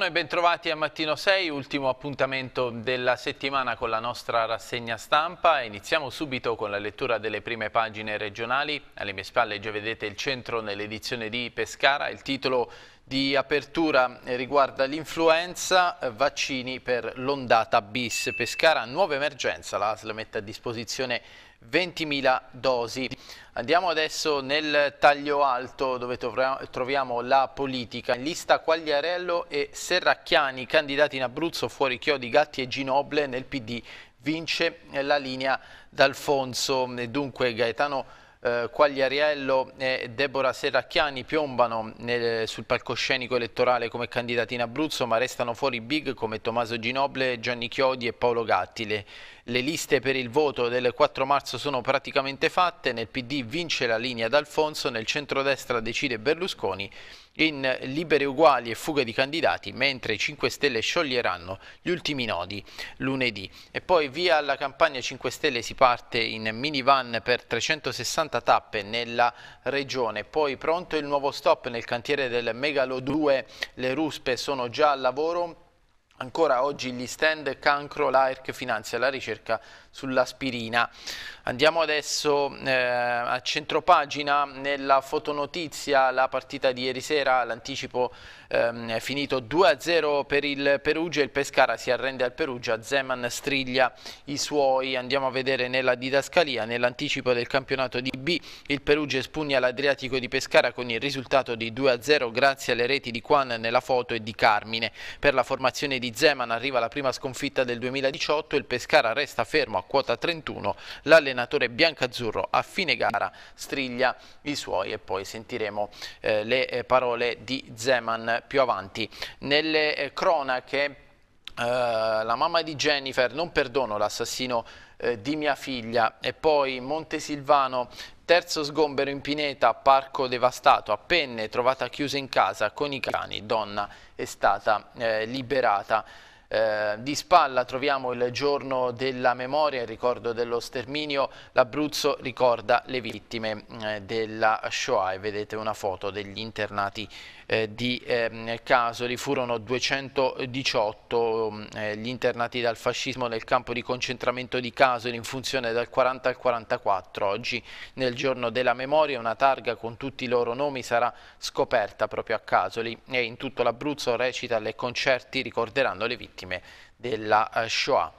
Buongiorno e bentrovati a Mattino 6, ultimo appuntamento della settimana con la nostra rassegna stampa. Iniziamo subito con la lettura delle prime pagine regionali. Alle mie spalle già vedete il centro nell'edizione di Pescara, il titolo di apertura riguarda l'influenza, vaccini per l'ondata bis. Pescara, nuova emergenza, la ASL mette a disposizione 20.000 dosi. Andiamo adesso nel taglio alto dove troviamo la politica. In lista Quagliarello e Serracchiani, candidati in Abruzzo fuori Chiodi, Gatti e Ginoble nel PD. Vince la linea d'Alfonso. Dunque Gaetano eh, Quagliariello e Deborah Serracchiani piombano nel, sul palcoscenico elettorale come candidati in Abruzzo ma restano fuori big come Tommaso Ginoble, Gianni Chiodi e Paolo Gatti. Le, le, liste per il voto del 4 marzo sono praticamente fatte, nel PD vince la linea d'Alfonso, nel centrodestra decide Berlusconi in libere uguali e fuga di candidati, mentre i 5 Stelle scioglieranno gli ultimi nodi lunedì. E poi via alla campagna 5 Stelle si parte in minivan per 360 tappe nella regione, poi pronto il nuovo stop nel cantiere del Megalo 2, le ruspe sono già al lavoro. Ancora oggi gli stand Cancro, l'AERC finanzia la ricerca sull'aspirina. Andiamo adesso eh, a centropagina nella fotonotizia, la partita di ieri sera, l'anticipo ehm, è finito 2-0 per il Perugia, il Pescara si arrende al Perugia, Zeman striglia i suoi, andiamo a vedere nella didascalia, nell'anticipo del campionato di B, il Perugia espugna l'Adriatico di Pescara con il risultato di 2-0 grazie alle reti di Quan nella foto e di Carmine. Per la formazione di Zeman arriva la prima sconfitta del 2018, il Pescara resta fermo a quota 31, l'allenatore biancazzurro a fine gara striglia i suoi e poi sentiremo eh, le eh, parole di Zeman più avanti. Nelle eh, cronache eh, la mamma di Jennifer non perdono l'assassino eh, di mia figlia e poi Montesilvano terzo sgombero in pineta parco devastato a penne trovata chiusa in casa con i cani donna è stata eh, liberata eh, di spalla troviamo il giorno della memoria, il ricordo dello sterminio, l'Abruzzo ricorda le vittime eh, della Shoah e vedete una foto degli internati eh, di eh, Casoli furono 218 mm, eh, gli internati dal fascismo nel campo di concentramento di Casoli in funzione dal 40 al 44. Oggi nel giorno della memoria una targa con tutti i loro nomi sarà scoperta proprio a Casoli e in tutto l'Abruzzo recita le concerti ricorderanno le vittime della eh, Shoah.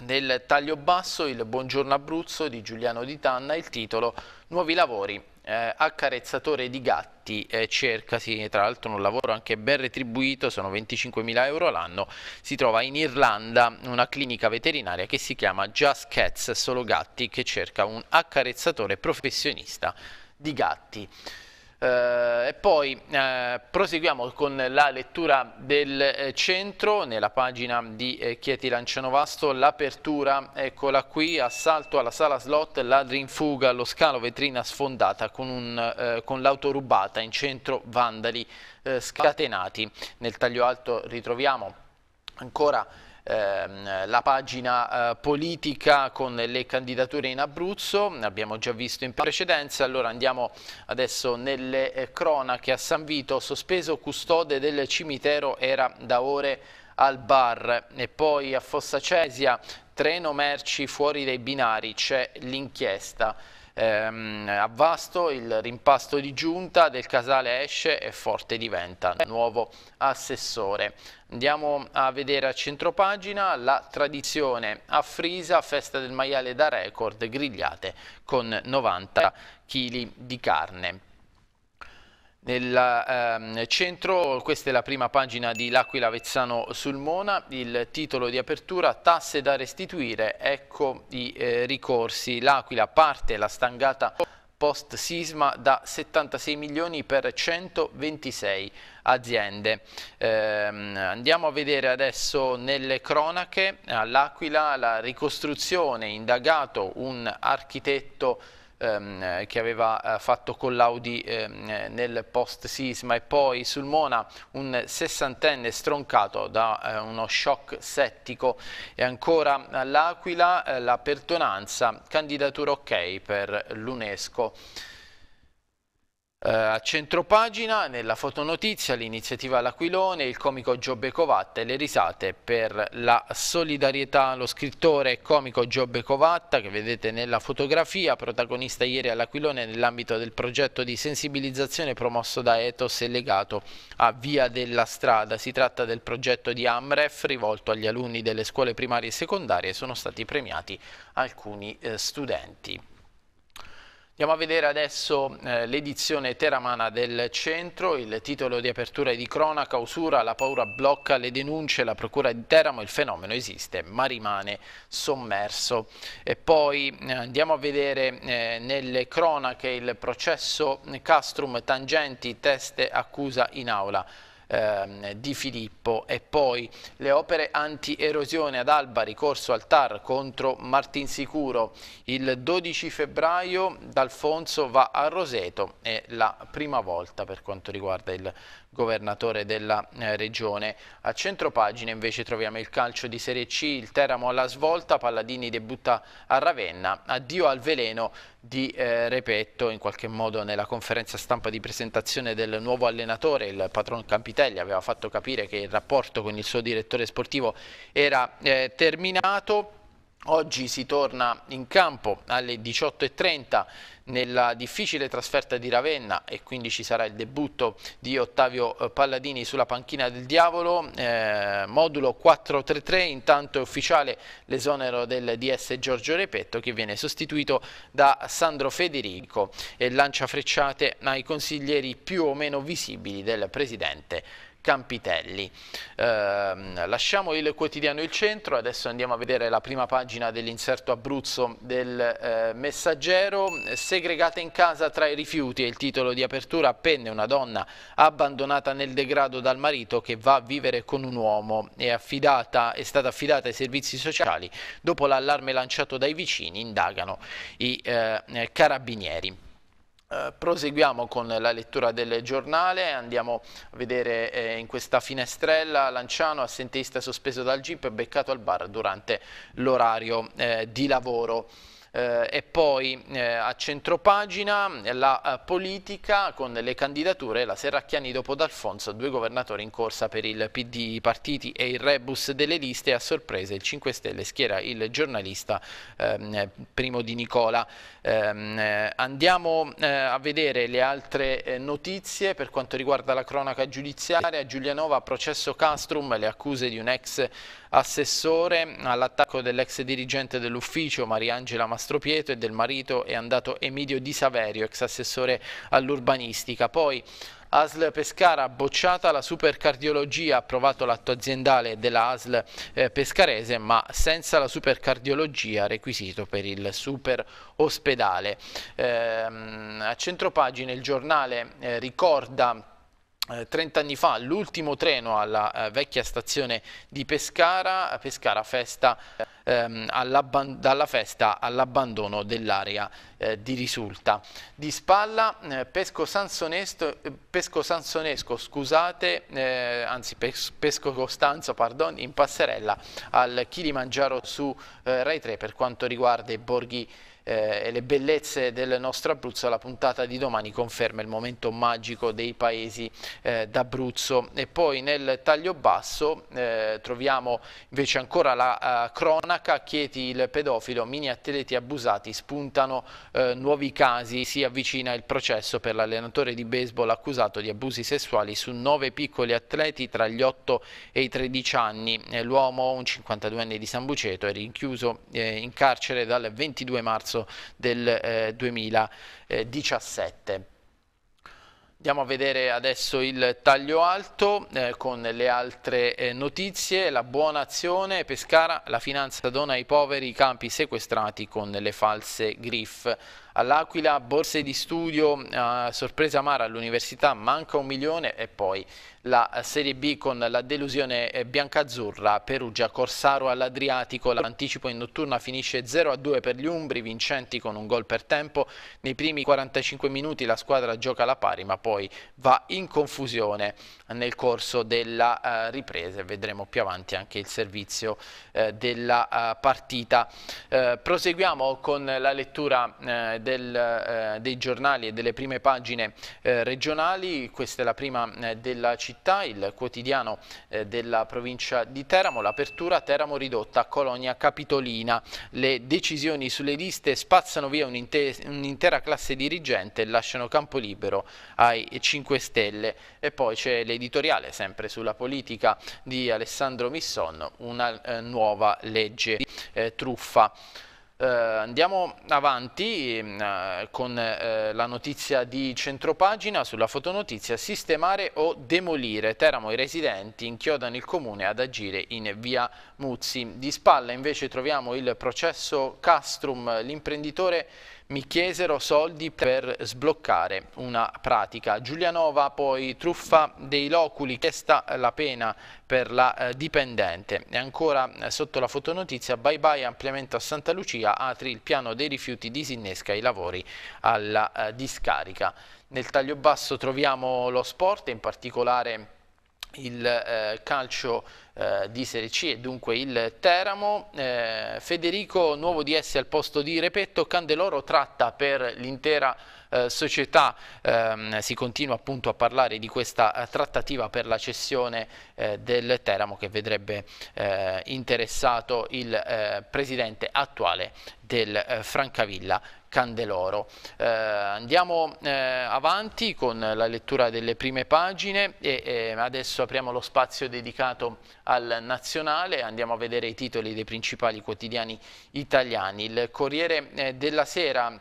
Nel taglio basso il Buongiorno Abruzzo di Giuliano Di Tanna, il titolo Nuovi lavori, eh, accarezzatore di gatti, eh, cercasi tra l'altro un lavoro anche ben retribuito, sono 25.000 euro l'anno, si trova in Irlanda una clinica veterinaria che si chiama Just Cats, solo gatti, che cerca un accarezzatore professionista di gatti. Eh, e poi eh, proseguiamo con la lettura del eh, centro nella pagina di Chieti Lancianovasto, l'apertura, eccola qui, assalto alla sala slot, ladri in fuga, lo scalo vetrina sfondata con, un, con l'auto rubata in centro vandali scatenati. Nel taglio alto ritroviamo ancora ehm, la pagina eh, politica con le candidature in Abruzzo, abbiamo già visto in precedenza, allora andiamo adesso nelle eh, cronache a San Vito, sospeso custode del cimitero era da ore al bar e poi a Fossa Cesia, treno merci fuori dai binari, c'è l'inchiesta ehm, a Vasto, il rimpasto di giunta del Casale esce e Forte diventa nuovo assessore. Andiamo a vedere a centropagina la tradizione a Frisa, festa del maiale da record, grigliate con 90 kg di carne. Ehm, nel ehm, centro, questa è la prima pagina di L'Aquila Vezzano sul Mona, il titolo di apertura tasse da restituire, ecco i eh, ricorsi. L'Aquila parte la stangata post sisma da 76 milioni per 126 aziende. Ehm, andiamo a vedere adesso nelle cronache, all'Aquila la ricostruzione, indagato un architetto ehm, eh, che aveva eh, fatto con l'Audi ehm, eh, nel post sisma e poi sul Mona un sessantenne stroncato da eh, uno shock settico e ancora all'Aquila eh, la pertonanza candidatura ok per l'UNESCO. Eh, a centropagina, nella fotonotizia, l'iniziativa all'Aquilone, il comico Giobbe Covatta e le risate per la solidarietà. Lo scrittore e comico Giobbe Covatta, che vedete nella fotografia, protagonista ieri all'Aquilone nell'ambito del progetto di sensibilizzazione promosso da Ethos e legato a Via della Strada. Si tratta del progetto di Amref rivolto agli alunni delle scuole primarie e secondarie. Sono stati premiati alcuni eh, studenti. Andiamo a vedere adesso eh, l'edizione teramana del centro, il titolo di apertura è di cronaca, usura, la paura blocca le denunce, la procura di Teramo, il fenomeno esiste ma rimane sommerso. E poi eh, andiamo a vedere eh, nelle cronache il processo Castrum Tangenti, teste accusa in aula ehm, di Filippo e poi le opere anti-erosione ad Alba, ricorso al TAR contro Martinsicuro. Il 12 febbraio D'Alfonso va a Roseto, è la prima volta per quanto riguarda il governatore della eh, regione. A centro pagina invece troviamo il calcio di Serie C, il Teramo alla svolta, Palladini debutta a Ravenna, addio al veleno di eh, Repetto, in qualche modo nella conferenza stampa di presentazione del nuovo allenatore, il patron Campitelli aveva fatto capire che il rapporto con il suo direttore sportivo era eh, terminato Oggi si torna in campo alle 18.30 nella difficile trasferta di Ravenna e quindi ci sarà il debutto di Ottavio eh, Palladini sulla panchina del Diavolo, eh, modulo 433, intanto è ufficiale l'esonero del DS Giorgio Repetto che viene sostituito da Sandro Federico e lancia frecciate ai consiglieri più o meno visibili del presidente Campitelli. Eh, lasciamo il quotidiano Il Centro, adesso andiamo a vedere la prima pagina dell'inserto Abruzzo del eh, Messaggero. Segregata in casa tra i rifiuti è il titolo di apertura a una donna abbandonata nel degrado dal marito che va a vivere con un uomo. È, affidata, è stata affidata ai servizi sociali. Dopo l'allarme lanciato dai vicini indagano i eh, carabinieri. Eh, proseguiamo con la lettura del giornale, andiamo a vedere eh, in questa finestrella Lanciano, assenteista sospeso dal GIP, beccato al bar durante l'orario eh, di lavoro eh, e poi eh, a centropagina la eh, politica con le candidature, la Serracchiani dopo D'Alfonso, due governatori in corsa per il PD, i partiti e il rebus delle liste, a sorpresa il 5 Stelle schiera il giornalista ehm, eh, primo di Nicola. Ehm, eh, andiamo eh, a vedere le altre notizie per quanto riguarda la cronaca giudiziaria, Giulianova processo Castrum, le accuse di un ex assessore all'attacco dell'ex dirigente dell'ufficio Mariangela Massimiliano. Mastropieto e del marito è andato Emidio Di Saverio, ex assessore all'urbanistica. Poi ASL Pescara bocciata la supercardiologia, ha approvato l'atto aziendale della ASL eh, pescarese, ma senza la supercardiologia, requisito per il super ospedale. Eh, a centropagine il giornale eh, ricorda 30 eh, anni fa l'ultimo treno alla eh, vecchia stazione di Pescara, Pescara festa, eh, ehm, dalla festa all'abbandono dell'area eh, di risulta. Di spalla eh, Pesco, Pesco Sansonesco, scusate, eh, anzi Pesco Costanzo pardon, in passerella al Chilimangiaro su Rai 3 per quanto riguarda i borghi eh, e le bellezze del nostro Abruzzo, la puntata di domani conferma il momento magico dei paesi eh, d'Abruzzo. E poi nel taglio basso eh, troviamo invece ancora la uh, cronaca, Chieti il pedofilo, mini atleti abusati, spuntano eh, nuovi casi, si avvicina il processo per l'allenatore di baseball accusato di abusi sessuali su nove piccoli atleti tra gli 8 e i 13 anni. Eh, l'uomo, un 52enne di San Buceto, è rinchiuso in carcere dal 22 marzo marzo del eh, 2017. Andiamo a vedere adesso il taglio alto eh, con le altre eh, notizie, la buona azione, Pescara, la finanza dona ai poveri i campi sequestrati con le false griff. All'Aquila borse di studio, uh, sorpresa amara all'università, manca un milione e poi la Serie B con la delusione eh, biancazzurra, Perugia, Corsaro all'Adriatico, l'anticipo in notturna finisce 0-2 per gli Umbri, vincenti con un gol per tempo, nei primi 45 minuti la squadra gioca alla pari ma poi va in confusione nel corso della uh, ripresa, vedremo più avanti anche il servizio uh, della partita. proseguiamo con la lettura del, eh, dei giornali e delle prime pagine eh, regionali, questa è la prima eh, della città, il quotidiano della provincia di Teramo, l'apertura Teramo ridotta a Colonia Capitolina, le decisioni sulle liste spazzano via un'intera classe dirigente e lasciano campo libero ai 5 Stelle e poi c'è l'editoriale sempre sulla politica di Alessandro Misson, una eh, nuova legge eh, truffa. Eh, andiamo avanti mm, eh, con eh, la notizia di centropagina sulla fotonotizia sistemare o demolire. Teramo i residenti inchiodano il comune ad agire in via Muzzi. Di spalla invece troviamo il processo Castrum, l'imprenditore mi chiesero soldi per sbloccare una pratica. Giulianova poi truffa dei loculi, testa la pena per la eh, dipendente. E ancora eh, sotto la fotonotizia, bye bye ampliamento a Santa Lucia, Atri il piano dei rifiuti disinnesca i lavori alla eh, discarica. Nel taglio basso troviamo lo sport, in particolare il eh, calcio eh, di Serie C e dunque il Teramo. Eh, Federico, nuovo DS al posto di Repetto, Candeloro tratta per l'intera eh, società ehm, si continua appunto a parlare di questa eh, trattativa per la cessione eh, del Teramo che vedrebbe interessato il presidente attuale del Francavilla Candeloro. Eh, andiamo eh, avanti con la lettura delle prime pagine e, e adesso apriamo lo spazio dedicato al nazionale, andiamo a vedere i titoli dei principali quotidiani italiani. Il Corriere della Sera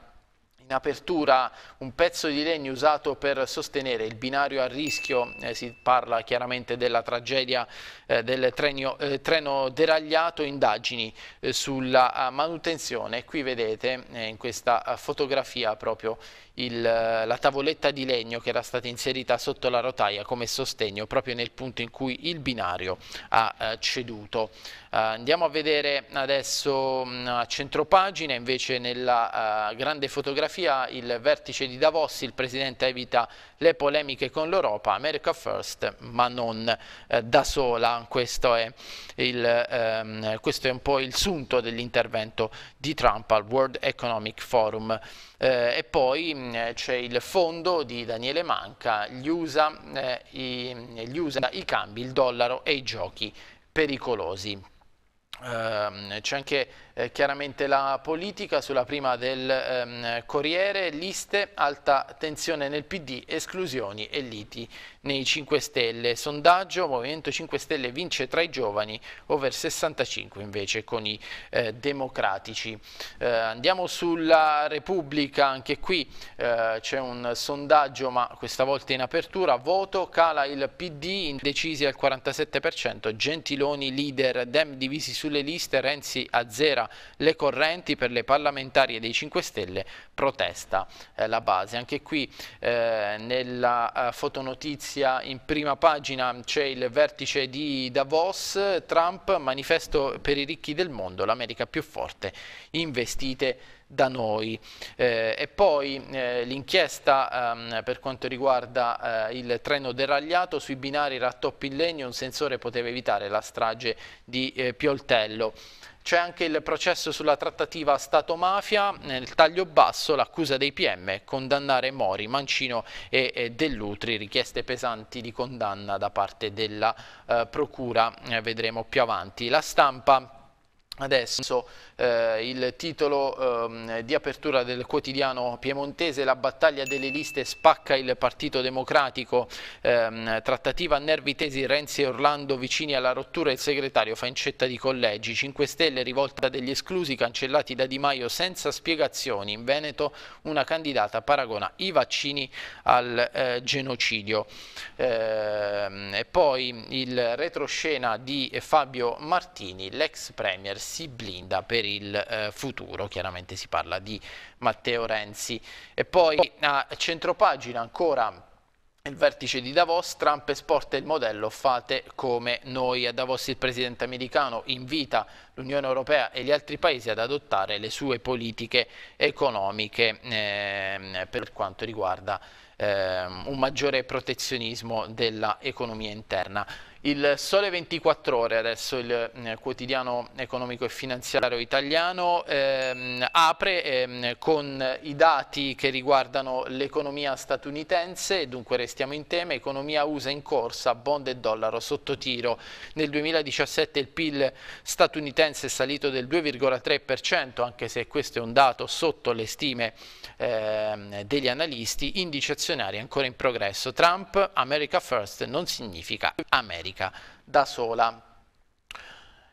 in apertura un pezzo di legno usato per sostenere il binario a rischio, eh, si parla chiaramente della tragedia eh, del trenio, eh, treno deragliato, indagini eh, sulla eh, manutenzione. Qui vedete eh, in questa fotografia proprio il, la tavoletta di legno che era stata inserita sotto la rotaia come sostegno proprio nel punto in cui il binario ha ceduto. Eh, andiamo a vedere adesso mm, a centropagina, invece nella eh, grande fotografia, il vertice di Davos, il Presidente evita le polemiche con l'Europa, America First, ma non eh, da sola. Questo è, il, ehm, questo è un po' il sunto dell'intervento di Trump al World Economic Forum. Eh, e poi mh, mm, c'è il fondo di Daniele Manca, gli USA, eh, i, gli USA, i cambi, il dollaro e i giochi pericolosi. Ehm, c'è anche eh, chiaramente la politica, sulla prima del ehm, Corriere, liste, alta tensione nel PD, esclusioni e liti nei 5 Stelle. Sondaggio, Movimento 5 Stelle vince tra i giovani, over 65 invece con i eh, democratici. Eh, andiamo sulla Repubblica, anche qui eh, c'è un sondaggio ma questa volta in apertura, voto cala il PD, indecisi al 47%, Gentiloni leader, Dem divisi sulle liste, Renzi a azzera le correnti per le parlamentarie dei 5 Stelle, protesta eh, la base. Anche qui eh, nella eh, fotonotizia in prima pagina c'è il vertice di Davos, Trump, manifesto per i ricchi del mondo, l'America più forte, investite da noi. Eh, e poi eh, l'inchiesta ehm, per quanto riguarda eh, il treno deragliato sui binari rattoppi in legno, un sensore poteva evitare la strage di eh, Pioltello. C'è anche il processo sulla trattativa Stato-mafia, nel taglio basso l'accusa dei PM, condannare Mori, Mancino e Dell'Utri, richieste pesanti di condanna da parte della eh, Procura, eh, vedremo più avanti. La stampa Adesso eh, il titolo ehm, di apertura del quotidiano piemontese La battaglia delle liste spacca il Partito Democratico ehm, trattativa a nervi tesi Renzi e Orlando vicini alla rottura il segretario fa incetta di collegi 5 Stelle rivolta degli esclusi cancellati da Di Maio senza spiegazioni in Veneto una candidata paragona i vaccini al eh, genocidio ehm, e poi il retroscena di Fabio Martini l'ex premier si blinda per il eh, futuro, chiaramente si parla di Matteo Renzi. E poi a centropagina ancora il vertice di Davos, Trump esporta il modello fate come noi. A Davos il presidente americano invita l'Unione Europea e gli altri paesi ad adottare le sue politiche economiche eh, per quanto riguarda eh, un maggiore protezionismo dell'economia interna. Il Sole 24 Ore, adesso il eh, quotidiano economico e finanziario italiano, ehm, apre ehm, con i dati che riguardano l'economia statunitense, dunque restiamo in tema, economia USA in corsa, bond e dollaro sotto tiro. Nel 2017 il PIL statunitense è salito del 2,3%, anche se questo è un dato sotto le stime ehm, degli analisti, indice azionari ancora in progresso. Trump, America First, non significa America carica da sola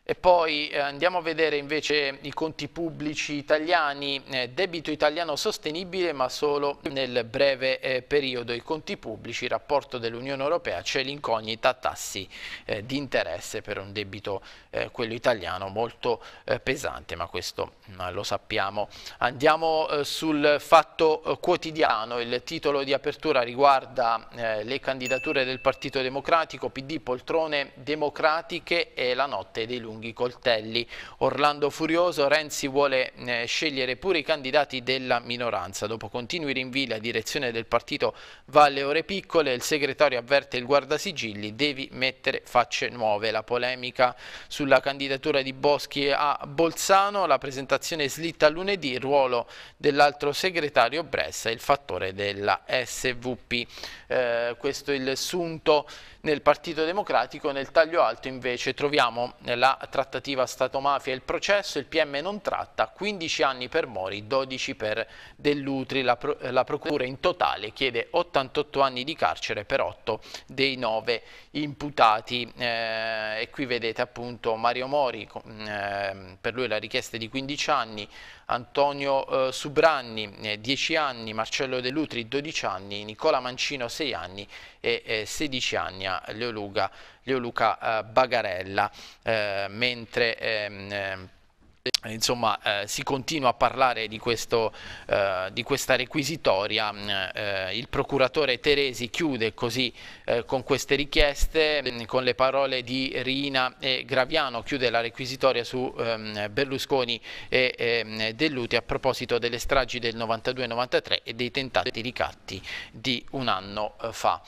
e poi eh, andiamo a vedere invece i conti pubblici italiani, eh, debito italiano sostenibile ma solo nel breve eh, periodo. I conti pubblici, rapporto dell'Unione Europea, c'è l'incognita tassi eh, di interesse per un debito, eh, quello italiano, molto eh, pesante, ma questo mm, lo sappiamo. Andiamo sul fatto quotidiano, il titolo di apertura riguarda le candidature del Partito Democratico, PD, poltrone democratiche e la notte dei lunghi lunghi coltelli. Orlando Furioso, Renzi vuole eh, scegliere pure i candidati della minoranza. Dopo continui rinvii la direzione del partito va alle ore piccole, il segretario avverte il guardasigilli, devi mettere facce nuove. La polemica sulla candidatura di Boschi a Bolzano, la presentazione slitta lunedì, il ruolo dell'altro segretario Bressa, il fattore della SVP. Eh, questo è il sunto nel Partito Democratico, nel taglio alto invece troviamo la trattativa Stato-mafia e il processo, il PM non tratta, 15 anni per Mori, 12 per Dell'Utri, la, pro la procura in totale chiede 88 anni di carcere per 8 dei 9 imputati eh, e qui vedete appunto Mario Mori, eh, per lui la richiesta è di 15 anni, Antonio eh, Subranni 10 eh, anni, Marcello Dell'Utri 12 anni, Nicola Mancino 6 anni e 16 eh, anni a Leoluga Leo Luca eh, Bagarella, eh, mentre ehm, eh, insomma eh, si continua a parlare di, questo, eh, di questa requisitoria, mm, eh, il procuratore Teresi chiude così con queste richieste, mm, con le parole di Rina e Graviano chiude la requisitoria su ehm, Berlusconi e ehm, Delluti a proposito delle stragi del 92-93 e dei tentati ricatti di un anno fa.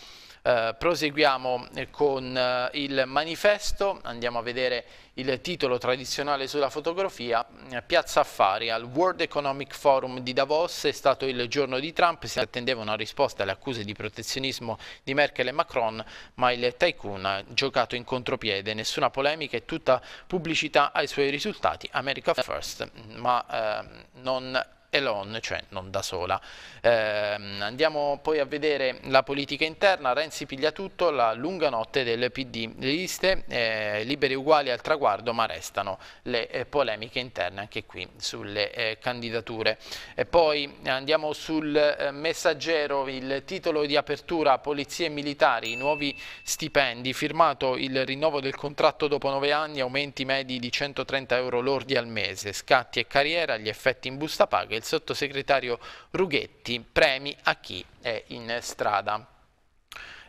Eh, proseguiamo eh, con eh, il manifesto, andiamo a vedere il titolo tradizionale sulla fotografia, Piazza Affari al World Economic Forum di Davos è stato il giorno di Trump, si attendeva una risposta alle accuse di protezionismo di Merkel e Macron, ma il tycoon ha giocato in contropiede, nessuna polemica e tutta pubblicità ai suoi risultati, America First, ma eh, non alone, cioè non da sola. Eh, andiamo poi a vedere la politica interna, Renzi piglia tutto, la lunga notte del PD, le liste eh, liberi uguali al traguardo ma restano le eh, polemiche interne anche qui sulle eh, candidature. E poi andiamo sul eh, messaggero, il titolo di apertura polizie militari, nuovi stipendi, firmato il rinnovo del contratto dopo nove anni, aumenti medi di 130 euro lordi al mese, scatti e carriera, gli effetti in busta paga il sottosegretario Rughetti premi a chi è in strada.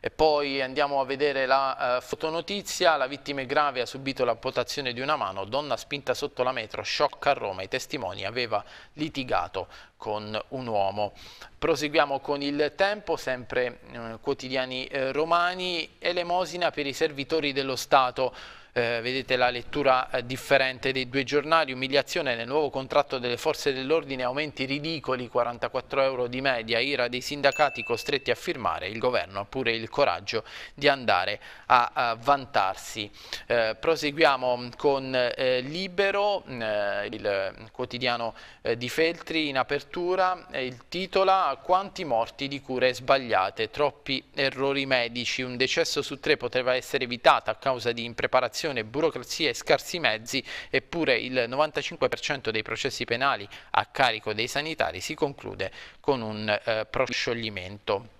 E poi andiamo a vedere la eh, fotonotizia, la vittima è grave ha subito l'amputazione di una mano, donna spinta sotto la metro, shock a Roma, i testimoni aveva litigato con un uomo. Proseguiamo con il tempo, sempre eh, quotidiani eh, romani, elemosina per i servitori dello Stato. Eh, vedete la lettura eh, differente dei due giornali, umiliazione nel nuovo contratto delle forze dell'ordine, aumenti ridicoli, 44 euro di media, ira dei sindacati costretti a firmare, il governo ha pure il coraggio di andare a, a vantarsi. Eh, proseguiamo con eh, Libero, mm, eh, il quotidiano eh, di Feltri in apertura, il titola Quanti morti di cure sbagliate, troppi errori medici, un decesso su tre poteva essere evitato a causa di impreparazione corruzione, burocrazia e scarsi mezzi, eppure il 95% dei processi penali a carico dei sanitari si conclude con un eh, proscioglimento.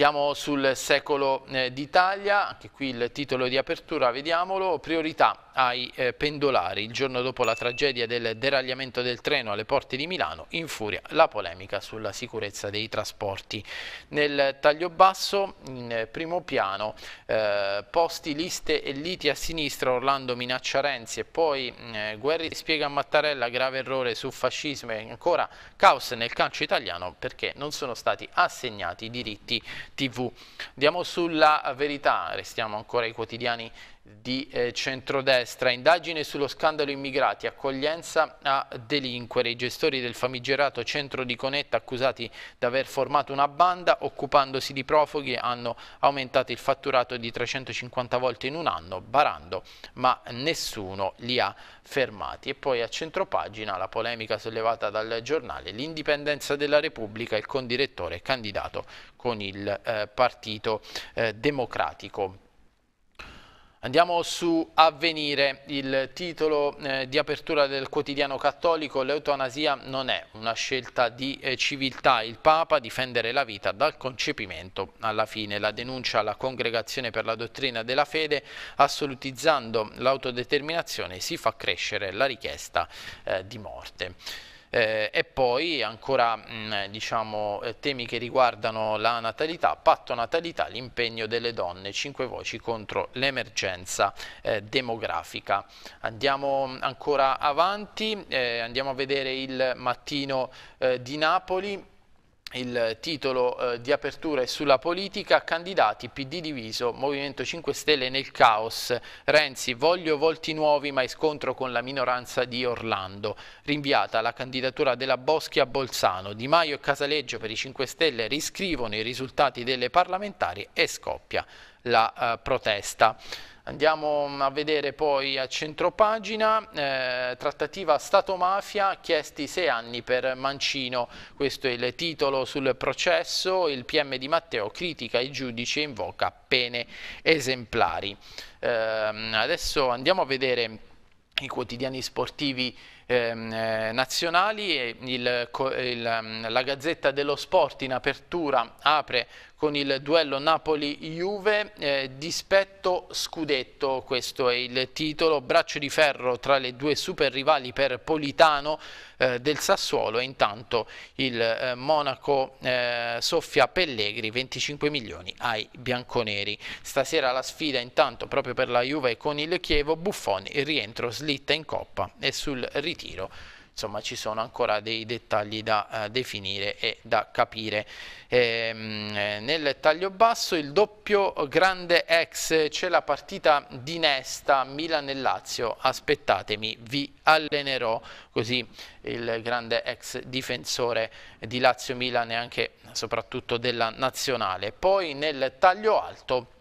Andiamo sul secolo eh, d'Italia, anche qui il titolo di apertura, vediamolo, priorità ai eh, pendolari. Il giorno dopo la tragedia del deragliamento del treno alle porte di Milano, in furia la polemica sulla sicurezza dei trasporti. Nel taglio basso, in eh, primo piano, eh, posti, liste e liti a sinistra, Orlando minaccia Renzi e poi mm, eh, Guerri spiega a Mattarella grave errore su fascismo e ancora caos nel calcio italiano perché non sono stati assegnati i diritti TV. Andiamo sulla verità, restiamo ancora ai quotidiani di eh, centrodestra, indagine sullo scandalo immigrati, accoglienza a delinquere, i gestori del famigerato centro di Conetta accusati di aver formato una banda occupandosi di profughi hanno aumentato il fatturato di 350 volte in un anno, barando, ma nessuno li ha fermati. E poi a centropagina la polemica sollevata dal giornale, l'indipendenza della Repubblica, il condirettore candidato con il eh, Partito eh, Democratico. Andiamo su Avvenire, il titolo eh, di apertura del quotidiano cattolico, l'eutanasia non è una scelta di eh, civiltà, il Papa difendere la vita dal concepimento alla fine, la denuncia alla Congregazione per la Dottrina della Fede, assolutizzando l'autodeterminazione si fa crescere la richiesta eh, di morte eh, e poi ancora mh, mm, diciamo, eh, temi che riguardano la natalità, patto natalità, l'impegno delle donne, cinque voci contro l'emergenza eh, demografica. Andiamo mm, ancora avanti, eh, andiamo a vedere il mattino eh, di Napoli il titolo eh, di apertura è sulla politica, candidati PD diviso, Movimento 5 Stelle nel caos, Renzi voglio volti nuovi ma scontro con la minoranza di Orlando, rinviata la candidatura della Boschi a Bolzano, Di Maio e Casaleggio per i 5 Stelle riscrivono i risultati delle parlamentari e scoppia la eh, protesta. Andiamo a vedere poi a centropagina, eh, trattativa Stato-Mafia, chiesti sei anni per Mancino. Questo è il titolo sul processo, il PM di Matteo critica i giudici e invoca pene esemplari. Eh, adesso andiamo a vedere i quotidiani sportivi ehm, eh, nazionali, il, il, ehm, la Gazzetta dello Sport in apertura apre con il duello Napoli-Juve, eh, dispetto scudetto, questo è il titolo, braccio di ferro tra le due super rivali per Politano eh, del Sassuolo e intanto il eh, Monaco eh, soffia Pellegri 25 milioni ai bianconeri. Stasera la sfida intanto proprio per la Juve con il Chievo, Buffoni il rientro slitta in coppa e sul ritiro insomma ci sono ancora dei dettagli da eh, definire e da capire. Ehm, nel taglio basso il doppio grande ex, c'è la partita di Nesta, Milan e Lazio, aspettatemi, vi allenerò, così il grande ex difensore di Lazio Milan e anche soprattutto della nazionale. Poi nel taglio alto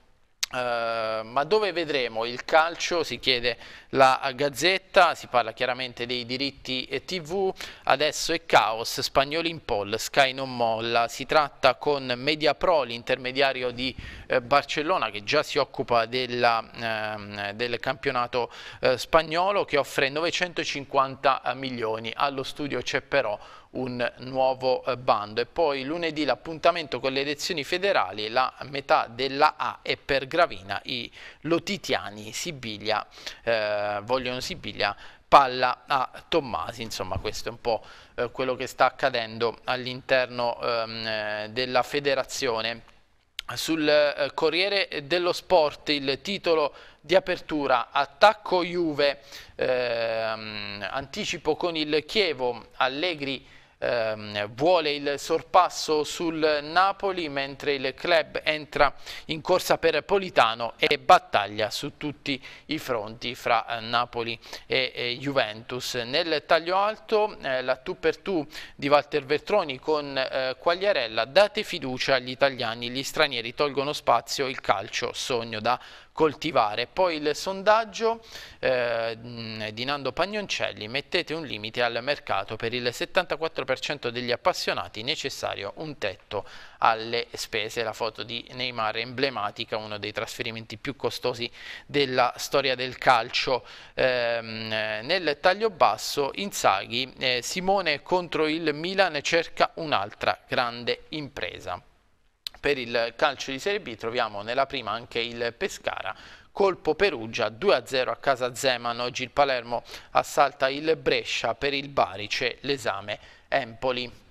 eh, ma dove vedremo il calcio? Si chiede la Gazzetta, si parla chiaramente dei diritti eh, TV, adesso è caos, spagnoli in poll, Sky non molla, si tratta con MediaPro, l'intermediario di eh, Barcellona che già si occupa della, eh, del campionato eh, spagnolo che offre 950 milioni, allo studio c'è però un nuovo eh, bando. E poi lunedì l'appuntamento con le elezioni federali, la metà della A è per Gravina, i lotitiani Sibiglia, eh, vogliono Sibiglia palla a Tommasi, insomma questo è un po' eh, quello che sta accadendo all'interno ehm, eh, della federazione. Sul eh, Corriere dello Sport il titolo di apertura, attacco Juve, ehm, anticipo con il Chievo, Allegri ehm, vuole il sorpasso sul Napoli mentre il club entra in corsa per Politano e battaglia su tutti i fronti fra eh, Napoli e, e Juventus. Nel taglio alto eh, la tu per tu di Walter Vertroni con eh, Quagliarella date fiducia agli italiani, gli stranieri tolgono spazio, il calcio sogno da coltivare. Poi il sondaggio eh, di Nando Pagnoncelli, mettete un limite al mercato, per il 74% degli appassionati necessario un tetto alle spese, la foto di Neymar è emblematica, uno dei trasferimenti più costosi della storia del calcio. Eh, nel taglio basso Inzaghi, eh, Simone contro il Milan cerca un'altra grande impresa per il calcio di Serie B troviamo nella prima anche il Pescara colpo Perugia 2-0 a casa Zeman, oggi il Palermo assalta il Brescia, per il Bari c'è l'esame Empoli.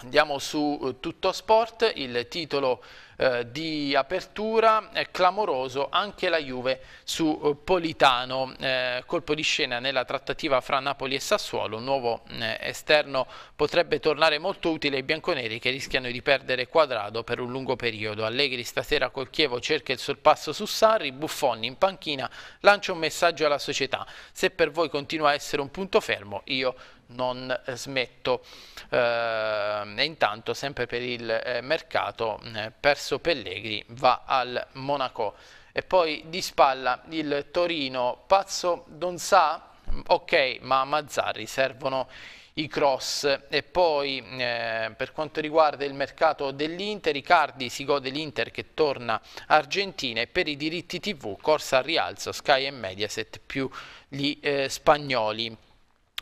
Andiamo su eh, Tutto Sport, il titolo eh, di apertura è clamoroso anche la Juve su eh, Politano, eh, colpo di scena nella trattativa fra Napoli e Sassuolo, un nuovo eh, esterno potrebbe tornare molto utile ai bianconeri che rischiano di perdere quadrado per un lungo periodo. Allegri stasera col Chievo cerca il sorpasso su Sarri, Buffoni in panchina lancia un messaggio alla società, se per voi continua a essere un punto fermo io non eh, smetto. Eh, e intanto sempre per il eh, mercato perso Pellegri va al Monaco. E poi di spalla il Torino, Pazzo Donza, ok ma a Mazzarri servono i cross e poi eh, per quanto riguarda il mercato dell'Inter Icardi si gode l'Inter che torna Argentina e per i diritti tv corsa al rialzo Sky e Mediaset più gli eh, spagnoli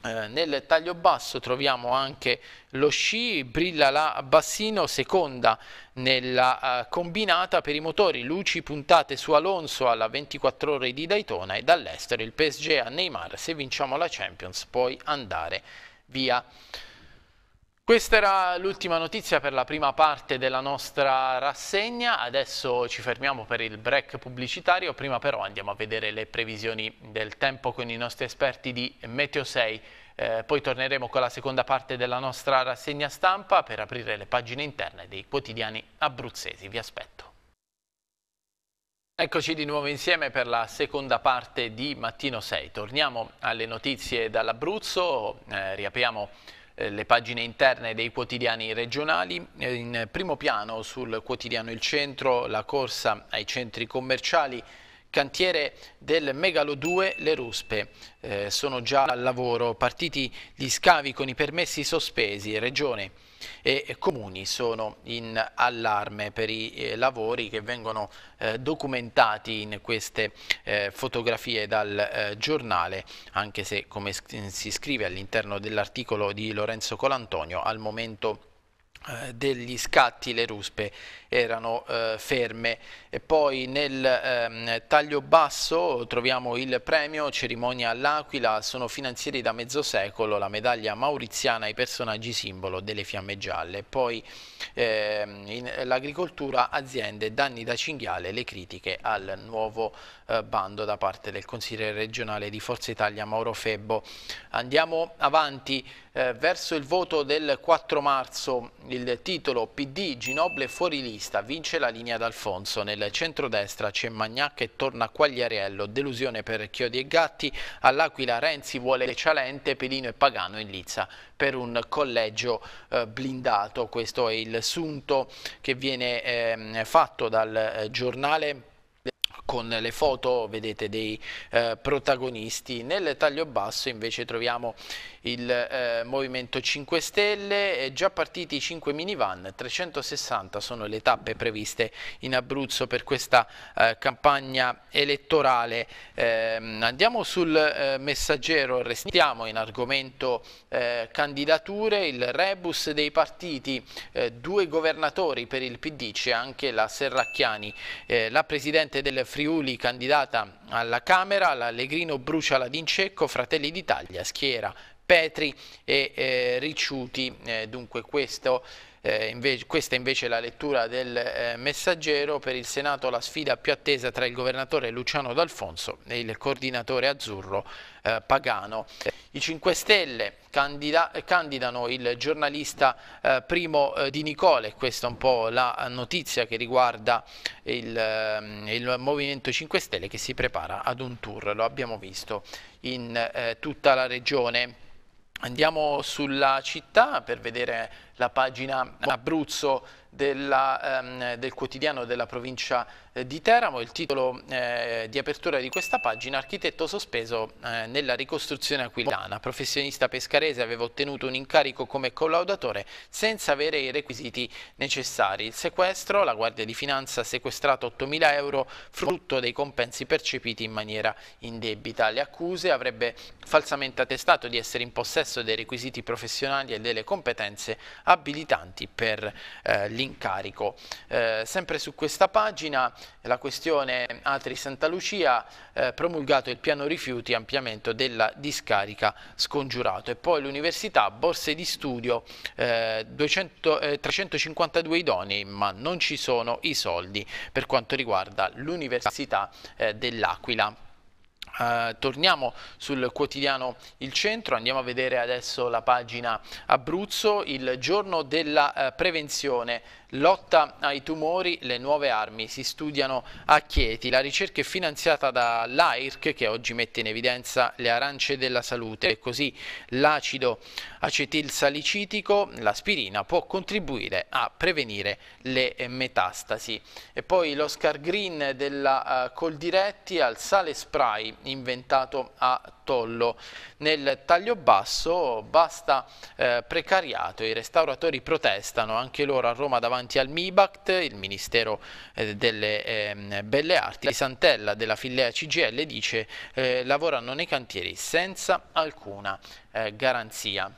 eh, nel taglio basso troviamo anche lo sci, brilla la Bassino, seconda nella eh, combinata per i motori, luci puntate su Alonso alla 24 ore di Daytona e dall'estero il PSG a Neymar se vinciamo la Champions puoi andare via. Questa era l'ultima notizia per la prima parte della nostra rassegna, adesso ci fermiamo per il break pubblicitario, prima però andiamo a vedere le previsioni del tempo con i nostri esperti di Meteo 6, eh, poi torneremo con la seconda parte della nostra rassegna stampa per aprire le pagine interne dei quotidiani abruzzesi, vi aspetto. Eccoci di nuovo insieme per la seconda parte di Mattino 6, torniamo alle notizie dall'Abruzzo, eh, riapriamo eh, le pagine interne dei quotidiani regionali. Eh, in primo piano sul quotidiano Il Centro la corsa ai centri commerciali cantiere del Megalo 2 Le Ruspe. Eh, sono già al lavoro, partiti gli scavi con i permessi sospesi, Regione e comuni sono in allarme per i eh, lavori che vengono eh, documentati in queste eh, fotografie dal giornale, anche se come si scrive all'interno dell'articolo di Lorenzo Colantonio al momento eh, degli scatti le ruspe erano eh, ferme e poi nel ehm, taglio basso troviamo il premio cerimonia all'aquila sono finanzieri da mezzo secolo la medaglia mauriziana ai personaggi simbolo delle fiamme gialle poi ehm, l'agricoltura aziende danni da cinghiale le critiche al nuovo eh, bando da parte del consigliere regionale di Forza Italia Mauro Febbo andiamo avanti eh, verso il voto del 4 marzo il titolo PD Ginoble fuori lista, vince la linea d'Alfonso. Nel centrodestra c'è Magnac e torna Quagliariello, delusione per Chiodi e Gatti. All'Aquila Renzi vuole Cialente, Pelino e Pagano in lizza per un collegio eh, blindato. Questo è il sunto che viene eh, fatto dal eh, giornale con le foto vedete dei eh, protagonisti. Nel taglio basso invece troviamo il eh, Movimento 5 Stelle, eh, già partiti 5 minivan, 360 sono le tappe previste in Abruzzo per questa eh, campagna elettorale. Ehm, andiamo sul eh, messaggero, restiamo in argomento eh, candidature, il rebus dei partiti, due governatori per il PD, c'è anche la Serracchiani, la Presidente del Friuli candidata alla Camera, l'Allegrino brucia la D'Incecco, Fratelli d'Italia, schiera Petri e eh, Ricciuti, eh, dunque questo eh, invece, questa invece è la lettura del eh, messaggero, per il Senato la sfida più attesa tra il governatore Luciano D'Alfonso e il coordinatore azzurro eh, Pagano. I 5 Stelle candida candidano il giornalista eh, Primo eh, Di Nicole, questa è un po' la notizia che riguarda il, ehm, il Movimento 5 Stelle che si prepara ad un tour, lo abbiamo visto in eh, tutta la regione. Andiamo sulla città per vedere la pagina Abruzzo della, ehm, del quotidiano della provincia eh, di Teramo, il titolo eh, di apertura di questa pagina, architetto sospeso eh, nella ricostruzione aquilana, professionista pescarese aveva ottenuto un incarico come collaudatore senza avere i requisiti necessari. Il sequestro, la Guardia di Finanza ha sequestrato 8.000 euro frutto dei compensi percepiti in maniera indebita. Le accuse avrebbe falsamente attestato di essere in possesso dei requisiti professionali e delle competenze abilitanti per eh, l'incarico. Eh, sempre su questa pagina la questione Atri Santa Lucia, eh, promulgato il piano rifiuti, ampliamento della discarica scongiurato. E poi l'università, borse di studio, eh, 200, eh, 352 idonei, ma non ci sono i soldi per quanto riguarda l'università eh, dell'Aquila. Uh, torniamo sul quotidiano Il Centro, andiamo a vedere adesso la pagina Abruzzo, il giorno della uh, prevenzione Lotta ai tumori, le nuove armi si studiano a Chieti. La ricerca è finanziata dall'AIRC che oggi mette in evidenza le arance della salute e così l'acido acetilsalicitico, l'aspirina, può contribuire a prevenire le metastasi. E poi l'Oscar Green della eh, Coldiretti al sale spray inventato a Tollo. Nel taglio basso basta eh, precariato, i restauratori protestano, anche loro a Roma davanti al MIBACT, il Ministero eh, delle eh, Belle Arti, di Santella della filiera CGL dice eh, lavorano nei cantieri senza alcuna eh, garanzia.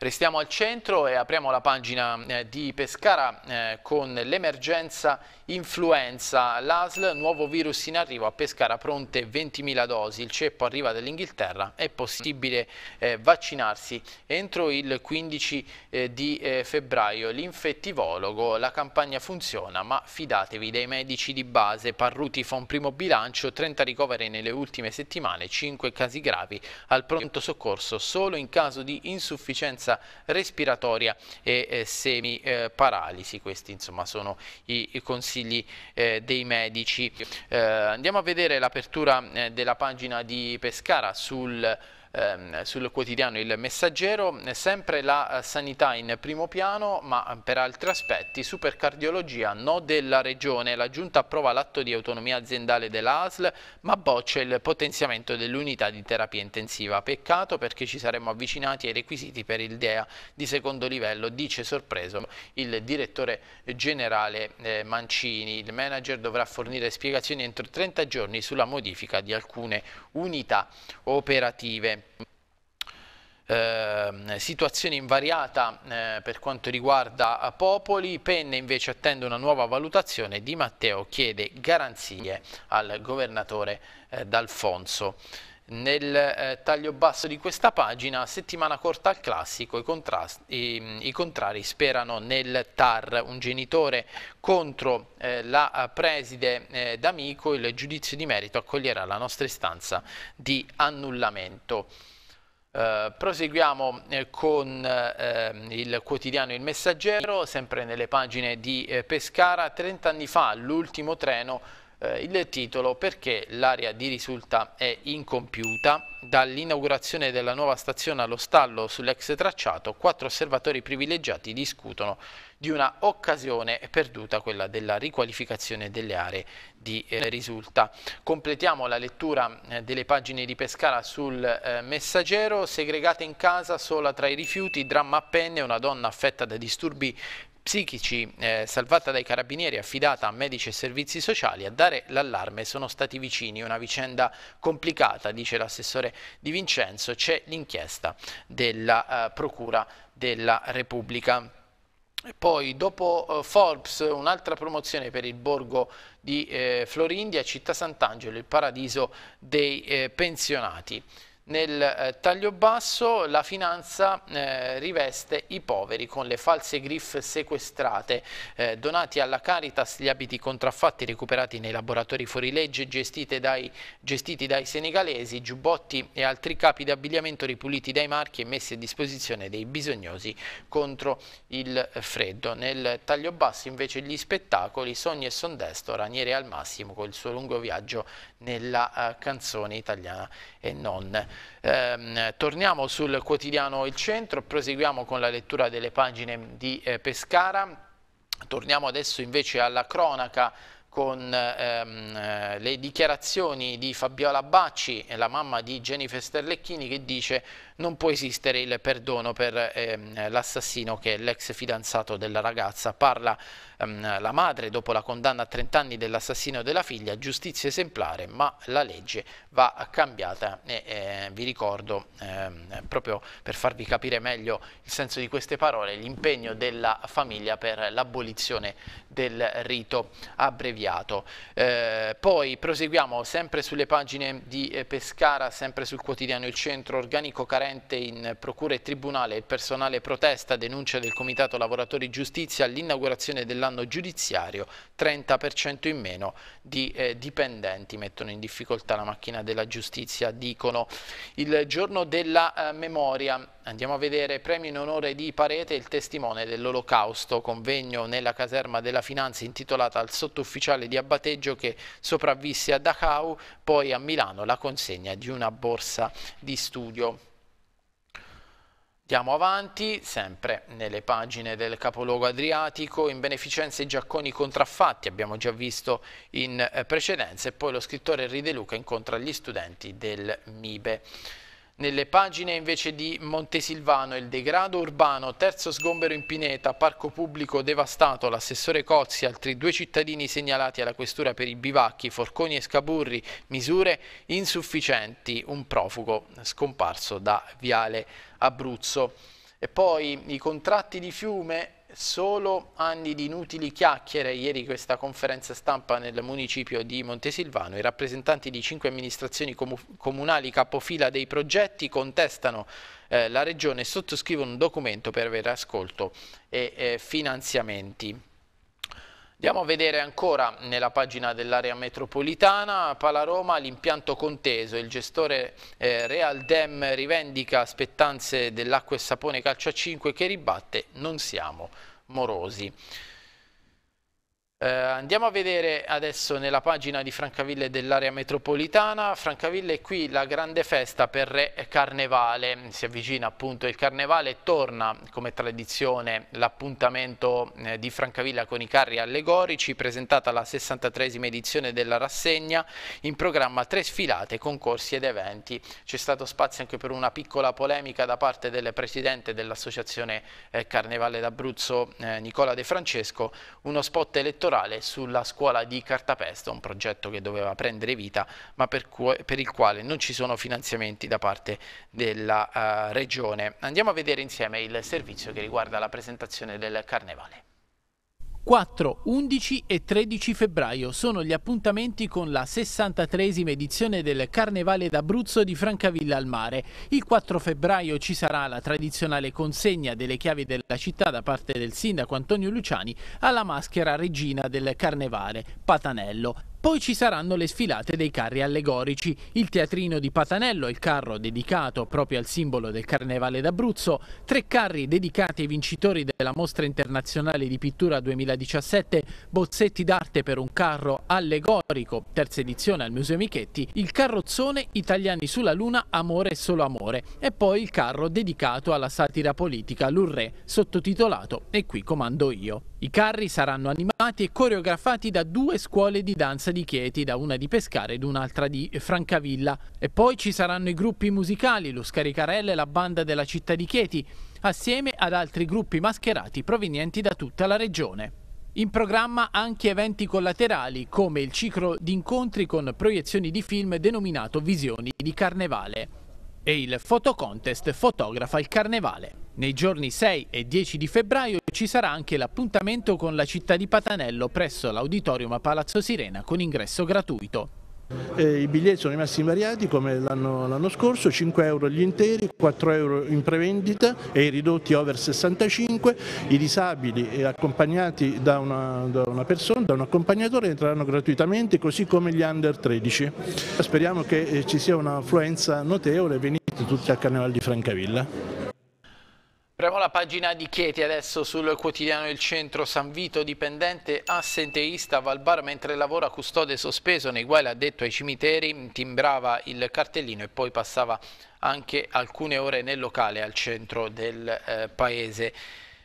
Restiamo al centro e apriamo la pagina eh, di Pescara con l'emergenza Influenza, l'ASL, nuovo virus in arrivo a Pescara, pronte 20.000 dosi, il ceppo arriva dall'Inghilterra, è possibile eh, vaccinarsi entro il 15 eh, di eh, febbraio. L'infettivologo, la campagna funziona, ma fidatevi dei medici di base, Parruti fa un primo bilancio, 30 ricoveri nelle ultime settimane, 5 casi gravi al pronto soccorso, solo in caso di insufficienza respiratoria e eh, semiparalisi. Questi insomma sono i, i consigli consigli eh, dei medici. Eh, andiamo a vedere l'apertura eh, della pagina di Pescara sul Ehm, sul quotidiano Il Messaggero, sempre la eh, sanità in primo piano, ma eh, per altri aspetti, supercardiologia no della regione, la giunta approva l'atto di autonomia aziendale della ASL, ma boccia il potenziamento dell'unità di terapia intensiva. Peccato perché ci saremmo avvicinati ai requisiti per il DEA di secondo livello, dice sorpreso il direttore generale eh, Mancini. Il manager dovrà fornire spiegazioni entro 30 giorni sulla modifica di alcune unità operative eh, situazione invariata eh, per quanto riguarda eh, Popoli, Penne invece attende una nuova valutazione, Di Matteo chiede garanzie al governatore eh, D'Alfonso. Nel eh, taglio basso di questa pagina, settimana corta al classico, i, i, i contrari sperano nel TAR, un genitore contro eh, la eh, preside eh, d'amico, il giudizio di merito accoglierà la nostra istanza di annullamento. Uh, proseguiamo eh, con uh, il quotidiano Il Messaggero, sempre nelle pagine di eh, Pescara. 30 anni fa l'ultimo treno eh, il titolo perché l'area di risulta è incompiuta. Dall'inaugurazione della nuova stazione allo stallo sull'ex tracciato, quattro osservatori privilegiati discutono di una occasione perduta, quella della riqualificazione delle aree di eh, risulta. Completiamo la lettura eh, delle pagine di Pescara sul eh, messaggero, segregata in casa sola tra i rifiuti, dramma a penne, una donna affetta da disturbi psichici eh, salvata dai carabinieri e affidata a medici e servizi sociali, a dare l'allarme sono stati vicini. Una vicenda complicata, dice l'assessore Di Vincenzo, c'è l'inchiesta della eh, Procura della Repubblica. Poi dopo eh, Forbes un'altra promozione per il borgo di eh, Florindia, città Sant'Angelo, il paradiso dei eh, pensionati. Nel eh, taglio basso la finanza eh, riveste i poveri con le false griff sequestrate, eh, donati alla Caritas gli abiti contraffatti recuperati nei laboratori fuorilegge dai, gestiti dai senegalesi, giubbotti e altri capi di abbigliamento ripuliti dai marchi e messi a disposizione dei bisognosi contro il freddo. Nel taglio basso invece gli spettacoli, sogni e sondesto, Raniere al massimo col suo lungo viaggio nella eh, canzone italiana e non. Eh, torniamo sul quotidiano Il Centro, proseguiamo con la lettura delle pagine di eh, Pescara. Torniamo adesso invece alla cronaca con ehm, eh, le dichiarazioni di Fabiola Bacci, la mamma di Jennifer Sterlecchini, che dice non può esistere il perdono per ehm, l'assassino che è l'ex fidanzato della ragazza. Parla ehm, la madre dopo la condanna a 30 anni dell'assassino della figlia, giustizia esemplare, ma la legge va cambiata e eh, vi ricordo ehm, proprio per farvi capire meglio il senso di queste parole, l'impegno della famiglia per l'abolizione del rito abbreviato. Eh, poi proseguiamo sempre sulle pagine di eh, Pescara, sempre sul quotidiano Il Centro Organico Carente carente in procura e tribunale. Il personale protesta, denuncia del Comitato Lavoratori Giustizia all'inaugurazione dell'anno giudiziario, 30% in meno di eh, dipendenti mettono in difficoltà la macchina della giustizia, dicono. Il giorno della eh, memoria Andiamo a vedere premio in onore di Parete, il testimone dell'Olocausto, convegno nella caserma della Finanza intitolata al sottufficiale di Abbateggio che sopravvisse a Dachau, poi a Milano la consegna di una borsa di studio. Andiamo avanti, sempre nelle pagine del capoluogo adriatico, in beneficenza i giacconi contraffatti, abbiamo già visto in eh, precedenza, e poi lo scrittore Ride Luca incontra gli studenti del MIBE. Nelle pagine invece di Montesilvano, il degrado urbano, terzo sgombero in pineta, parco pubblico devastato, l'assessore Cozzi, altri due cittadini segnalati alla questura per i bivacchi, Forconi e Scaburri, misure insufficienti, un profugo scomparso da Viale Abruzzo. E poi i contratti di fiume, solo anni di inutili chiacchiere. Ieri questa conferenza stampa nel municipio di Montesilvano. I rappresentanti di cinque amministrazioni comunali capofila dei progetti contestano eh, la regione e sottoscrivono un documento per avere ascolto e eh, finanziamenti. Andiamo a vedere ancora nella pagina dell'area metropolitana, Palaroma, l'impianto conteso, il gestore eh, Dem rivendica aspettanze dell'acqua e sapone calcio a 5 che ribatte non siamo morosi. Eh, andiamo a vedere adesso nella pagina di Francaville dell'area metropolitana. Francaville è qui la grande festa per Carnevale. Si avvicina appunto il Carnevale, torna come tradizione l'appuntamento eh, di Francavilla con i carri allegorici, presentata la 63esima edizione della rassegna, in programma tre sfilate, concorsi ed eventi. C'è stato spazio anche per una piccola polemica da parte del presidente dell'associazione eh, Carnevale d'Abruzzo, eh, Nicola De Francesco, uno spot elettorale elettorale sulla scuola di Cartapesta, un progetto che doveva prendere vita ma per, per il quale non ci sono finanziamenti da parte della uh, regione. Andiamo a vedere insieme il servizio che riguarda la presentazione del Carnevale. 4, 11 e 13 febbraio sono gli appuntamenti con la 63esima edizione del Carnevale d'Abruzzo di Francavilla al Mare. Il 4 febbraio ci sarà la tradizionale consegna delle chiavi della città da parte del sindaco Antonio Luciani alla maschera regina del Carnevale, Patanello. Poi ci saranno le sfilate dei carri allegorici, il teatrino di Patanello, il carro dedicato proprio al simbolo del Carnevale d'Abruzzo, tre carri dedicati ai vincitori della Mostra Internazionale di Pittura 2017, bozzetti d'arte per un carro allegorico, terza edizione al Museo Michetti, il carrozzone Italiani sulla Luna, Amore e Solo Amore, e poi il carro dedicato alla satira politica, l'Urre, sottotitolato E qui comando io. I carri saranno animati e coreografati da due scuole di danza di Chieti, da una di Pescara ed un'altra di Francavilla. E poi ci saranno i gruppi musicali, lo Scaricarella e la banda della città di Chieti, assieme ad altri gruppi mascherati provenienti da tutta la regione. In programma anche eventi collaterali, come il ciclo di incontri con proiezioni di film denominato Visioni di Carnevale e il fotocontest fotografa il carnevale. Nei giorni 6 e 10 di febbraio ci sarà anche l'appuntamento con la città di Patanello presso l'Auditorium a Palazzo Sirena con ingresso gratuito. I biglietti sono rimasti invariati come l'anno, scorso, 5 euro gli interi, 4 euro in prevendita e i ridotti over 65, i disabili accompagnati da una, da una persona, da un accompagnatore entreranno gratuitamente così come gli under 13. Speriamo che eh, ci sia un'affluenza notevole, venite tutti al Carnevale di Francavilla. Premo la pagina di Chieti adesso sul quotidiano Il Centro San Vito, dipendente assenteista Valbar mentre lavora custode sospeso nei guai l'ha detto ai cimiteri, timbrava il cartellino e poi passava anche alcune ore nel locale al centro del eh, paese.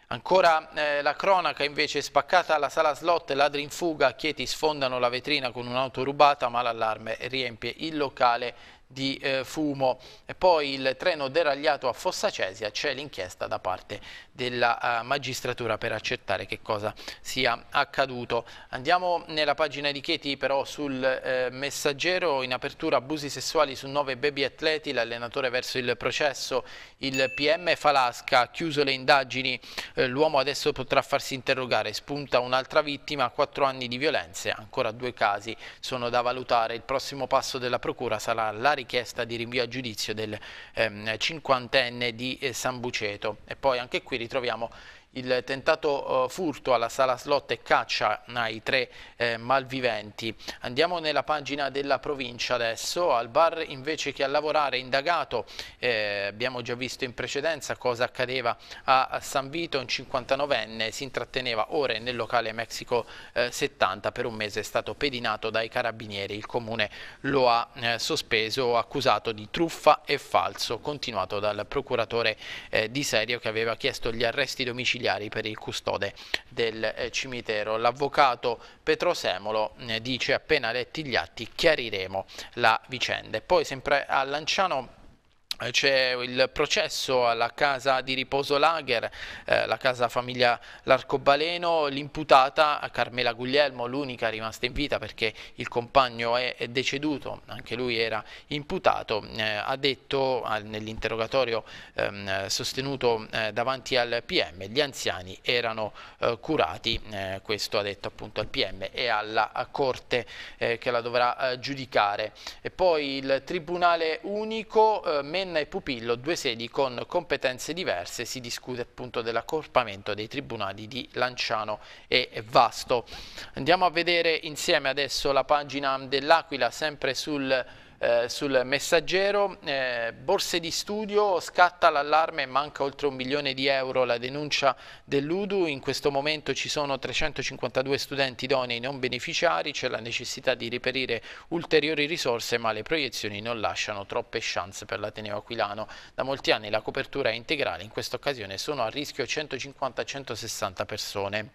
Ancora eh, la cronaca invece spaccata alla sala slot, ladri in fuga, Chieti sfondano la vetrina con un'auto rubata ma l'allarme riempie il locale di eh, fumo. E poi il treno deragliato a Fossacesia c'è l'inchiesta da parte della eh, magistratura per accertare che cosa sia accaduto. Andiamo nella pagina di Chieti però sul eh, messaggero in apertura abusi sessuali su nove baby atleti, l'allenatore verso il processo, il PM Falasca ha chiuso le indagini, eh, l'uomo adesso potrà farsi interrogare, spunta un'altra vittima, quattro anni di violenze, ancora due casi sono da valutare, il prossimo passo della procura sarà la richiesta di rinvio a giudizio del ehm, cinquantenne di eh, San Buceto e poi anche qui ritroviamo il tentato eh, furto alla sala slot e caccia ai tre eh, malviventi. Andiamo nella pagina della provincia adesso, al bar invece che a lavorare indagato, eh, abbiamo già visto in precedenza cosa accadeva a San Vito, un 59enne si intratteneva ore nel locale Mexico eh, 70, per un mese è stato pedinato dai carabinieri, il comune lo ha eh, sospeso accusato di truffa e falso, continuato dal procuratore eh, di Serio che aveva chiesto gli arresti domiciliari domiciliari per il custode del eh, cimitero. L'avvocato Petro Semolo eh, dice appena letti gli atti chiariremo la vicenda. E poi sempre a Lanciano eh, c'è il processo alla casa di riposo Lager, eh, la casa famiglia L'Arcobaleno, l'imputata Carmela Guglielmo, l'unica rimasta in vita perché il compagno è, è deceduto, anche lui era imputato, eh, ha detto ehm, eh, nell'interrogatorio sostenuto davanti al PM, gli anziani erano eh, curati, eh, questo ha detto appunto al PM e alla Corte che la dovrà giudicare. E poi il Tribunale Unico, eh, meno Senna e Pupillo, due sedi con competenze diverse, si discute appunto dell'accorpamento dei tribunali di Lanciano e Vasto. Andiamo a vedere insieme adesso la pagina dell'Aquila, sempre sul eh, sul messaggero, eh, borse di studio, scatta l'allarme, manca oltre un milione di euro la denuncia dell'Udu, in questo momento ci sono 352 studenti idonei non beneficiari, c'è la necessità di reperire ulteriori risorse ma le proiezioni non lasciano troppe chance per l'Ateneo Aquilano. Da molti anni la copertura è integrale, in questa occasione sono a rischio 150-160 persone.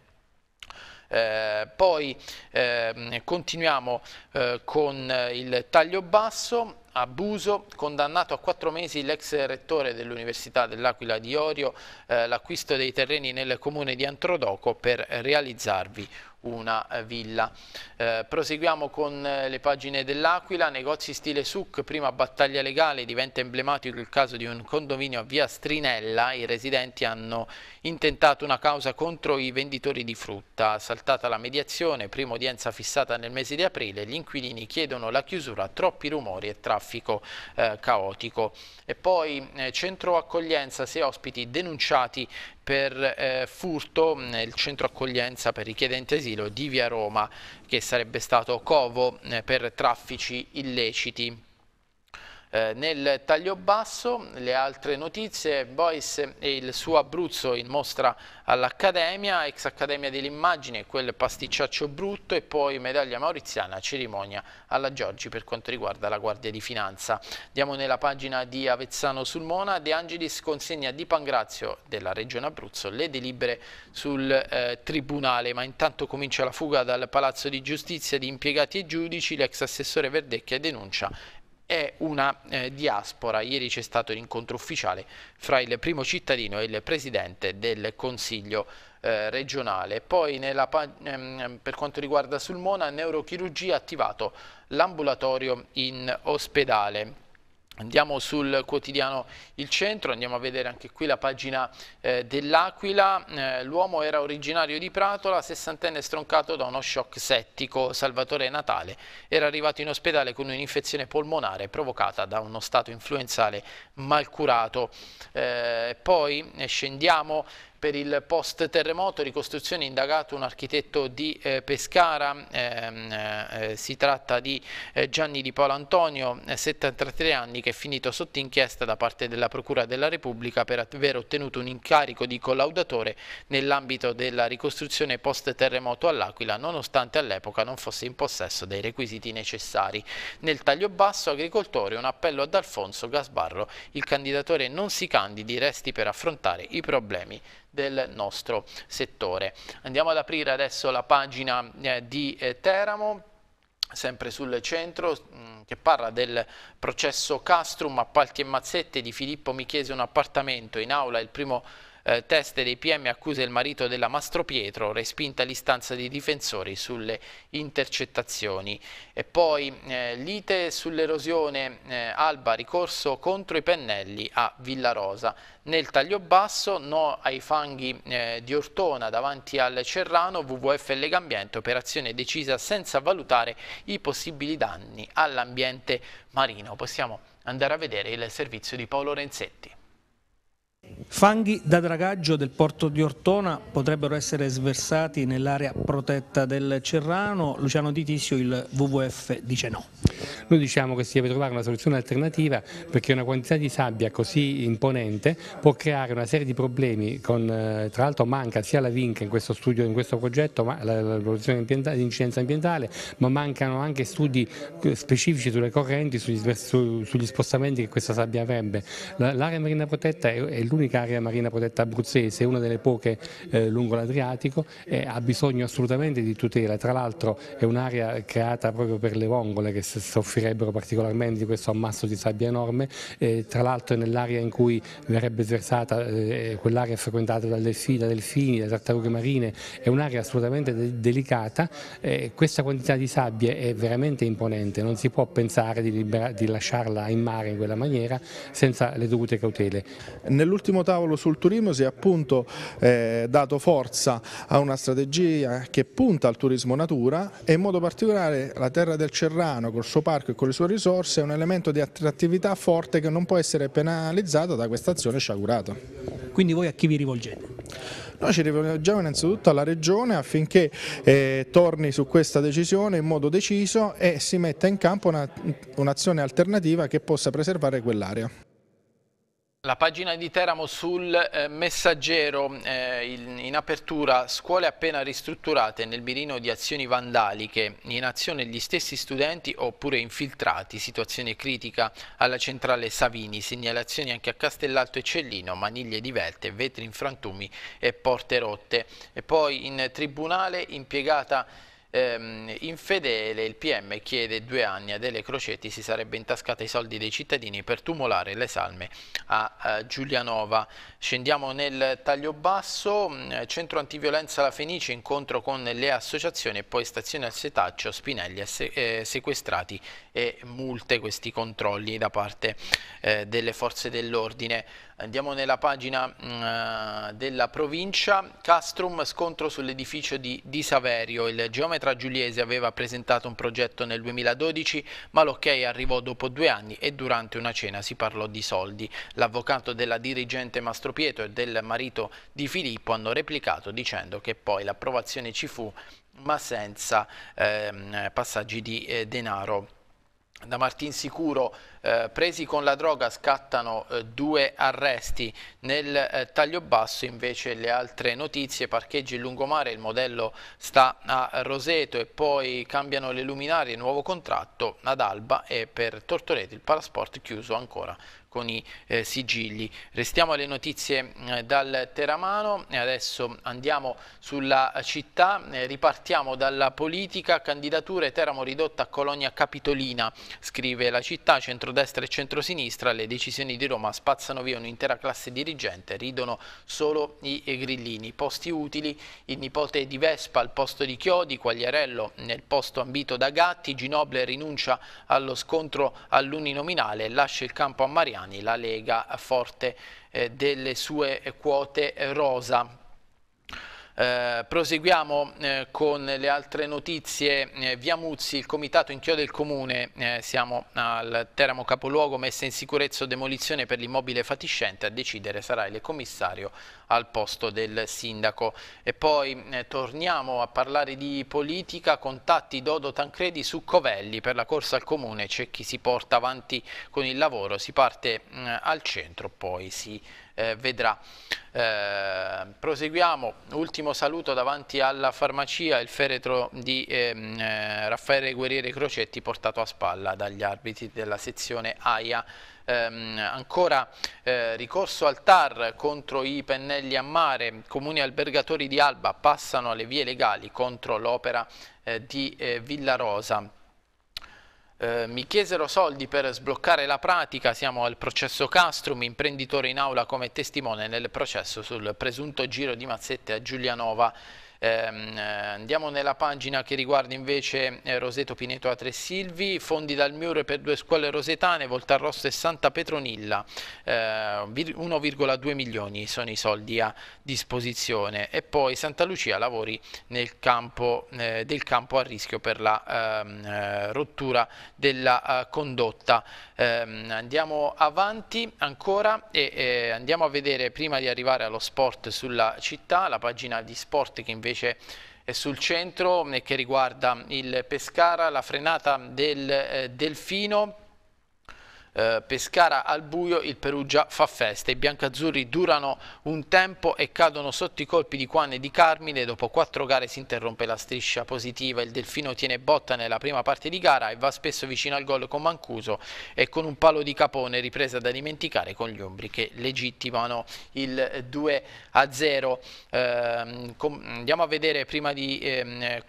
Eh, poi eh, continuiamo eh, con il taglio basso, abuso, condannato a quattro mesi l'ex rettore dell'Università dell'Aquila di Orio, eh, l'acquisto dei terreni nel comune di Antrodoco per realizzarvi una eh, villa. Eh, proseguiamo con eh, le pagine dell'Aquila, negozi stile suc, prima battaglia legale, diventa emblematico il caso di un condominio a via Strinella, i residenti hanno intentato una causa contro i venditori di frutta, saltata la mediazione, prima udienza fissata nel mese di aprile, gli inquilini chiedono la chiusura, troppi rumori e traffico eh, caotico. E poi eh, centro accoglienza, sei ospiti denunciati per eh, furto nel mm, centro accoglienza per richiedente asilo di Via Roma che sarebbe stato covo eh, per traffici illeciti. Eh, nel taglio basso le altre notizie, Bois e il suo Abruzzo in mostra all'Accademia, ex Accademia dell'Immagine, quel pasticciaccio brutto e poi medaglia mauriziana, cerimonia alla Giorgi per quanto riguarda la Guardia di Finanza. Andiamo nella pagina di Avezzano sul Mona, De Angelis consegna di Pangrazio della Regione Abruzzo le delibere sul eh, Tribunale, ma intanto comincia la fuga dal Palazzo di Giustizia di impiegati e giudici, l'ex assessore Verdecchia denuncia è una eh, diaspora. Ieri c'è stato l'incontro ufficiale fra il primo cittadino e il presidente del Consiglio eh, regionale. Poi nella, ehm, per quanto riguarda Sulmona, neurochirurgia ha attivato l'ambulatorio in ospedale. Andiamo sul quotidiano Il Centro, andiamo a vedere anche qui la pagina eh, dell'Aquila. Eh, L'uomo era originario di Pratola, sessantenne stroncato da uno shock settico. Salvatore Natale era arrivato in ospedale con un'infezione polmonare provocata da uno stato influenzale malcurato. Eh, poi eh, scendiamo per il post terremoto ricostruzione indagato un architetto di eh, Pescara, ehm, eh, eh, si tratta di eh, Gianni di Paolo Antonio, 73 eh, anni, che è finito sotto inchiesta da parte della Procura della Repubblica per aver ottenuto un incarico di collaudatore nell'ambito della ricostruzione post terremoto all'Aquila, nonostante all'epoca non fosse in possesso dei requisiti necessari. Nel taglio basso agricoltore un appello ad Alfonso Gasbarro, il candidatore non si candidi, resti per affrontare i problemi del nostro settore. Andiamo ad aprire adesso la pagina eh, di eh, Teramo sempre sul centro, mm, che parla del processo Castrum, appalti e mazzette di Filippo Michese, un appartamento in aula, il primo eh, teste dei PM accusa il marito della Mastro Pietro, respinta l'istanza dei difensori sulle intercettazioni. E poi eh, lite sull'erosione eh, Alba ricorso contro i pennelli a Villarosa. Nel taglio basso no ai fanghi eh, di Ortona davanti al Cerrano, WWF e Legambiente, operazione decisa senza valutare i possibili danni all'ambiente marino. Possiamo andare a vedere il servizio di Paolo Renzetti. Fanghi da dragaggio del porto di Ortona potrebbero essere sversati nell'area protetta del Cerrano. Luciano Di Tizio, il WWF, dice no. Noi diciamo che si deve trovare una soluzione alternativa perché una quantità di sabbia così imponente può creare una serie di problemi, con, eh, tra l'altro manca sia la vinca in questo studio, in questo progetto, ma la, la produzione di incidenza ambientale, ma mancano anche studi eh, specifici sulle correnti, sugli, su, sugli spostamenti che questa sabbia avrebbe. L'area marina protetta è, è l'unica area marina protetta abruzzese, una delle poche eh, lungo l'Adriatico e ha bisogno assolutamente di tutela, tra l'altro è un'area creata proprio per le vongole che soffrono beneficerebbero particolarmente di questo ammasso di sabbia enorme, eh, tra l'altro nell'area in cui verrebbe sversata, eh, quell'area frequentata da delfini, da delfini, da tartarughe marine, è un'area assolutamente de delicata, eh, questa quantità di sabbia è veramente imponente, non si può pensare di, di lasciarla in mare in quella maniera senza le dovute cautele. Nell'ultimo tavolo sul turismo si è appunto eh, dato forza a una strategia che punta al turismo natura e in modo particolare la terra del Cerrano col suo parco Park con le sue risorse è un elemento di attrattività forte che non può essere penalizzato da questa azione sciagurata. Quindi voi a chi vi rivolgete? Noi ci rivolgiamo innanzitutto alla Regione affinché eh, torni su questa decisione in modo deciso e si metta in campo un'azione un alternativa che possa preservare quell'area. La pagina di Teramo sul eh, messaggero eh, in, in, apertura scuole appena ristrutturate nel mirino di azioni vandaliche, in azione gli stessi studenti oppure infiltrati, situazione critica alla centrale Savini, segnalazioni anche a Castellalto e Cellino, maniglie divelte, vetri in frantumi e porte rotte. E poi in tribunale impiegata ehm, infedele, il PM chiede due anni a Dele Crocetti, si sarebbe intascata i soldi dei cittadini per tumulare le salme a, a Giulianova. Scendiamo nel taglio basso, mm, centro antiviolenza La Fenice, incontro con le associazioni e poi stazione al setaccio, Spinelli eh, sequestrati e multe questi controlli da parte eh, delle forze dell'ordine. Andiamo nella pagina mh, mm, eh, della provincia. Castrum scontro sull'edificio di Di Saverio. Il geometra giuliese aveva presentato un progetto nel 2012, ma l'ok arrivò dopo due anni e durante una cena si parlò di soldi. L'avvocato della dirigente Mastro Pietro e del marito di Filippo hanno replicato dicendo che poi l'approvazione ci fu ma senza eh, passaggi di eh, denaro da Martin Sicuro eh, presi con la droga scattano eh, due arresti nel eh, taglio basso invece le altre notizie parcheggi in lungomare il modello sta a Roseto e poi cambiano le luminarie nuovo contratto ad Alba e per Tortoreti il parasport chiuso ancora con i eh, sigilli. Restiamo alle notizie eh, dal Teramano e adesso andiamo sulla città, eh, ripartiamo dalla politica, candidature Teramo ridotta a colonia capitolina, scrive la città, centrodestra e centrosinistra, le decisioni di Roma spazzano via un'intera classe dirigente, ridono solo i eh, grillini, posti utili, il nipote di Vespa al posto di Chiodi, Quagliarello nel posto ambito da Gatti, Ginoble rinuncia allo scontro all'uninominale lascia il campo a Mariano italiani, la Lega forte eh, delle sue quote rosa. Eh, proseguiamo eh, con le altre notizie. Eh, via Muzzi, il comitato in il del comune, eh, siamo al Teramo capoluogo, messa in sicurezza o demolizione per l'immobile fatiscente, a decidere sarà il commissario al posto del sindaco. E poi eh, torniamo a parlare di politica, contatti Dodo Tancredi su Covelli per la corsa al comune, c'è chi si porta avanti con il lavoro, si parte mm, al centro, poi si eh, vedrà. Eh, proseguiamo, ultimo saluto davanti alla farmacia, il feretro di ehm, eh, Raffaele Guerriere Crocetti portato a spalla dagli arbitri della sezione AIA. Ehm, ancora eh, ricorso al TAR contro i pennelli a mare, comuni albergatori di Alba passano alle vie legali contro l'opera eh, di eh, Villarosa eh, mi chiesero soldi per sbloccare la pratica, siamo al processo Castrum, imprenditore in aula come testimone nel processo sul presunto giro di mazzette a Giulianova Ehm, eh, andiamo nella pagina che riguarda invece eh, Roseto Pineto a Tre Silvi, fondi dal Miure per due scuole rosetane, Voltarrosso e Santa Petronilla, 1,2 ehm, milioni sono i soldi a disposizione e poi Santa Lucia lavori nel campo, eh, del campo a rischio per la ehm, rottura della condotta. andiamo avanti ancora e andiamo a vedere prima di arrivare allo sport sulla città, la pagina di sport che invece invece è sul centro eh, che riguarda il Pescara, la frenata del eh, Delfino eh, Pescara al buio, il Perugia fa festa. I biancazzurri durano un tempo e cadono sotto i colpi di Quan e di Carmine. Dopo quattro gare si interrompe la striscia positiva. Il Delfino tiene botta nella prima parte di gara e va spesso vicino al gol con Mancuso e con un palo di Capone ripresa da dimenticare con gli ombri che legittimano il 2 a 0. Eh, andiamo a vedere prima di ehm, eh,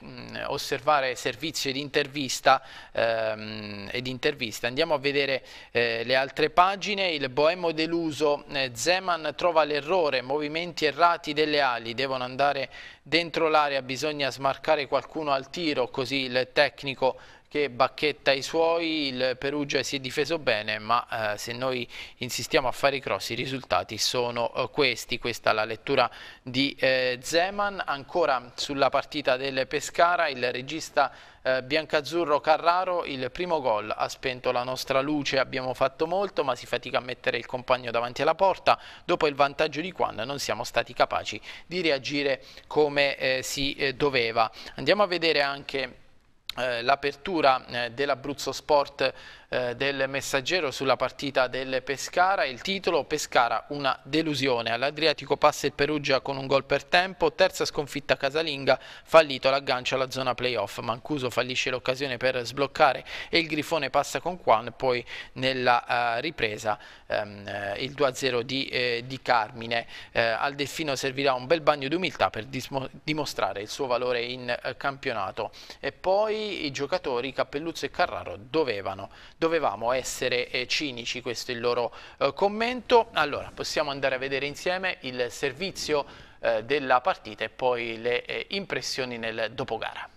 osservare servizio ed intervista, ehm, ed intervista. Andiamo a vedere eh, eh, le altre pagine, il boemo deluso, eh, Zeman trova l'errore, movimenti errati delle ali, devono andare dentro l'area, bisogna smarcare qualcuno al tiro, così il tecnico che bacchetta i suoi, il Perugia si è difeso bene, ma eh, se noi insistiamo a fare i cross i risultati sono eh, questi, questa è la lettura di eh, Zeman, ancora sulla partita del Pescara il regista eh, Biancazzurro Carraro il primo gol ha spento la nostra luce, abbiamo fatto molto ma si fatica a mettere il compagno davanti alla porta, dopo il vantaggio di Quan non siamo stati capaci di reagire come eh, si eh, doveva. Andiamo a vedere anche eh, l'apertura eh, dell'Abruzzo Sport eh, del Messaggero sulla partita del Pescara, il titolo Pescara una delusione, all'Adriatico passa il Perugia con un gol per tempo, terza sconfitta casalinga, fallito l'aggancio alla zona playoff, Mancuso fallisce l'occasione per sbloccare e il Grifone passa con Juan, poi nella eh, ripresa ehm, eh, il 2-0 di, eh, di, Carmine, eh, al Delfino servirà un bel bagno d'umiltà per dimostrare il suo valore in campionato e poi i giocatori Cappelluzzo e Carraro dovevano dovevamo essere eh, cinici, questo è il loro eh, commento. Allora, possiamo andare a vedere insieme il servizio eh, della partita e poi le eh, impressioni nel dopogara.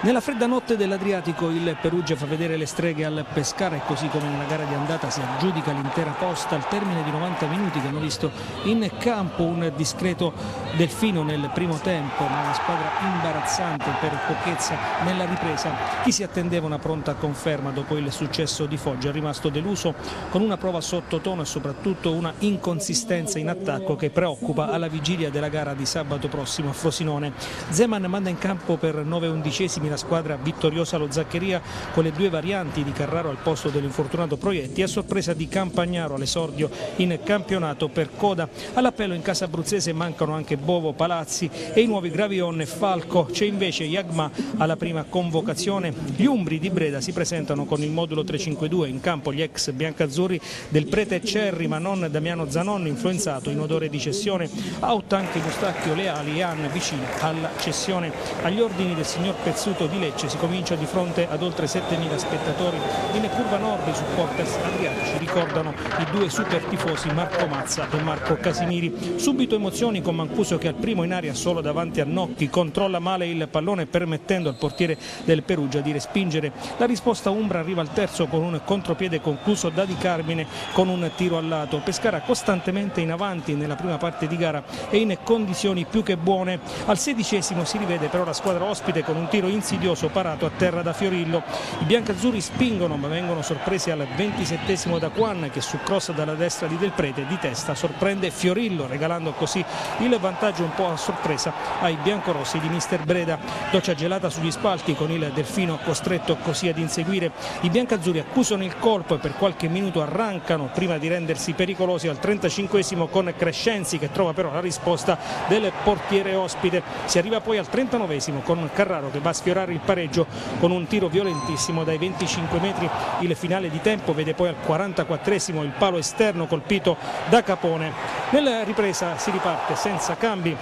Nella fredda notte dell'Adriatico il Perugia fa vedere le streghe al Pescara e così come nella gara di andata si aggiudica l'intera posta al termine di 90 minuti che hanno visto in campo un discreto Delfino nel primo tempo ma una squadra imbarazzante per pochezza nella ripresa. Chi si attendeva una pronta conferma dopo il successo di Foggia è rimasto deluso con una prova sottotono e soprattutto una inconsistenza in attacco che preoccupa alla vigilia della gara di sabato prossimo a Frosinone. Zeman manda in campo per 9 undicesimi ventesimi la squadra vittoriosa lo Zaccheria con le due varianti di Carraro al posto dell'infortunato Proietti a sorpresa di Campagnaro all'esordio in campionato per coda. All'appello in casa abruzzese mancano anche Bovo, Palazzi e i nuovi Gravion e Falco. C'è invece Iagma alla prima convocazione. Gli Umbri di Breda si presentano con il modulo 352 in campo gli ex biancazzurri del prete Cerri ma non Damiano Zanon influenzato in odore di cessione. Out anche Gustacchio Leali e Ann vicino alla cessione. Agli ordini del signor Pezzoni Sassuto di Lecce si comincia di fronte ad oltre 7.000 spettatori. In curva nord i supporters adriatici ricordano i due super tifosi Marco Mazza e Marco Casimiri. Subito emozioni con Mancuso che al primo in aria solo davanti a Nocchi controlla male il pallone permettendo al portiere del Perugia di respingere. La risposta Umbra arriva al terzo con un contropiede concluso da Di Carmine con un tiro al lato. Pescara costantemente in avanti nella prima parte di gara e in condizioni più che buone. Al sedicesimo si rivede però la squadra ospite con un tiro in insidioso parato a terra da Fiorillo. I biancazzurri spingono ma vengono sorpresi al 27 da Quan che su cross dalla destra di Del Prete di testa sorprende Fiorillo regalando così il vantaggio un po' a sorpresa ai biancorossi di Mister Breda. Doccia gelata sugli spalti con il Delfino costretto così ad inseguire. I biancazzurri accusano il colpo e per qualche minuto arrancano prima di rendersi pericolosi al 35 con Crescenzi che trova però la risposta del portiere ospite. Si arriva poi al 39 con Carraro che va a sfiorare il pareggio con un tiro violentissimo dai 25 metri il finale di tempo vede poi al 44esimo il palo esterno colpito da Capone nella ripresa si riparte senza cambi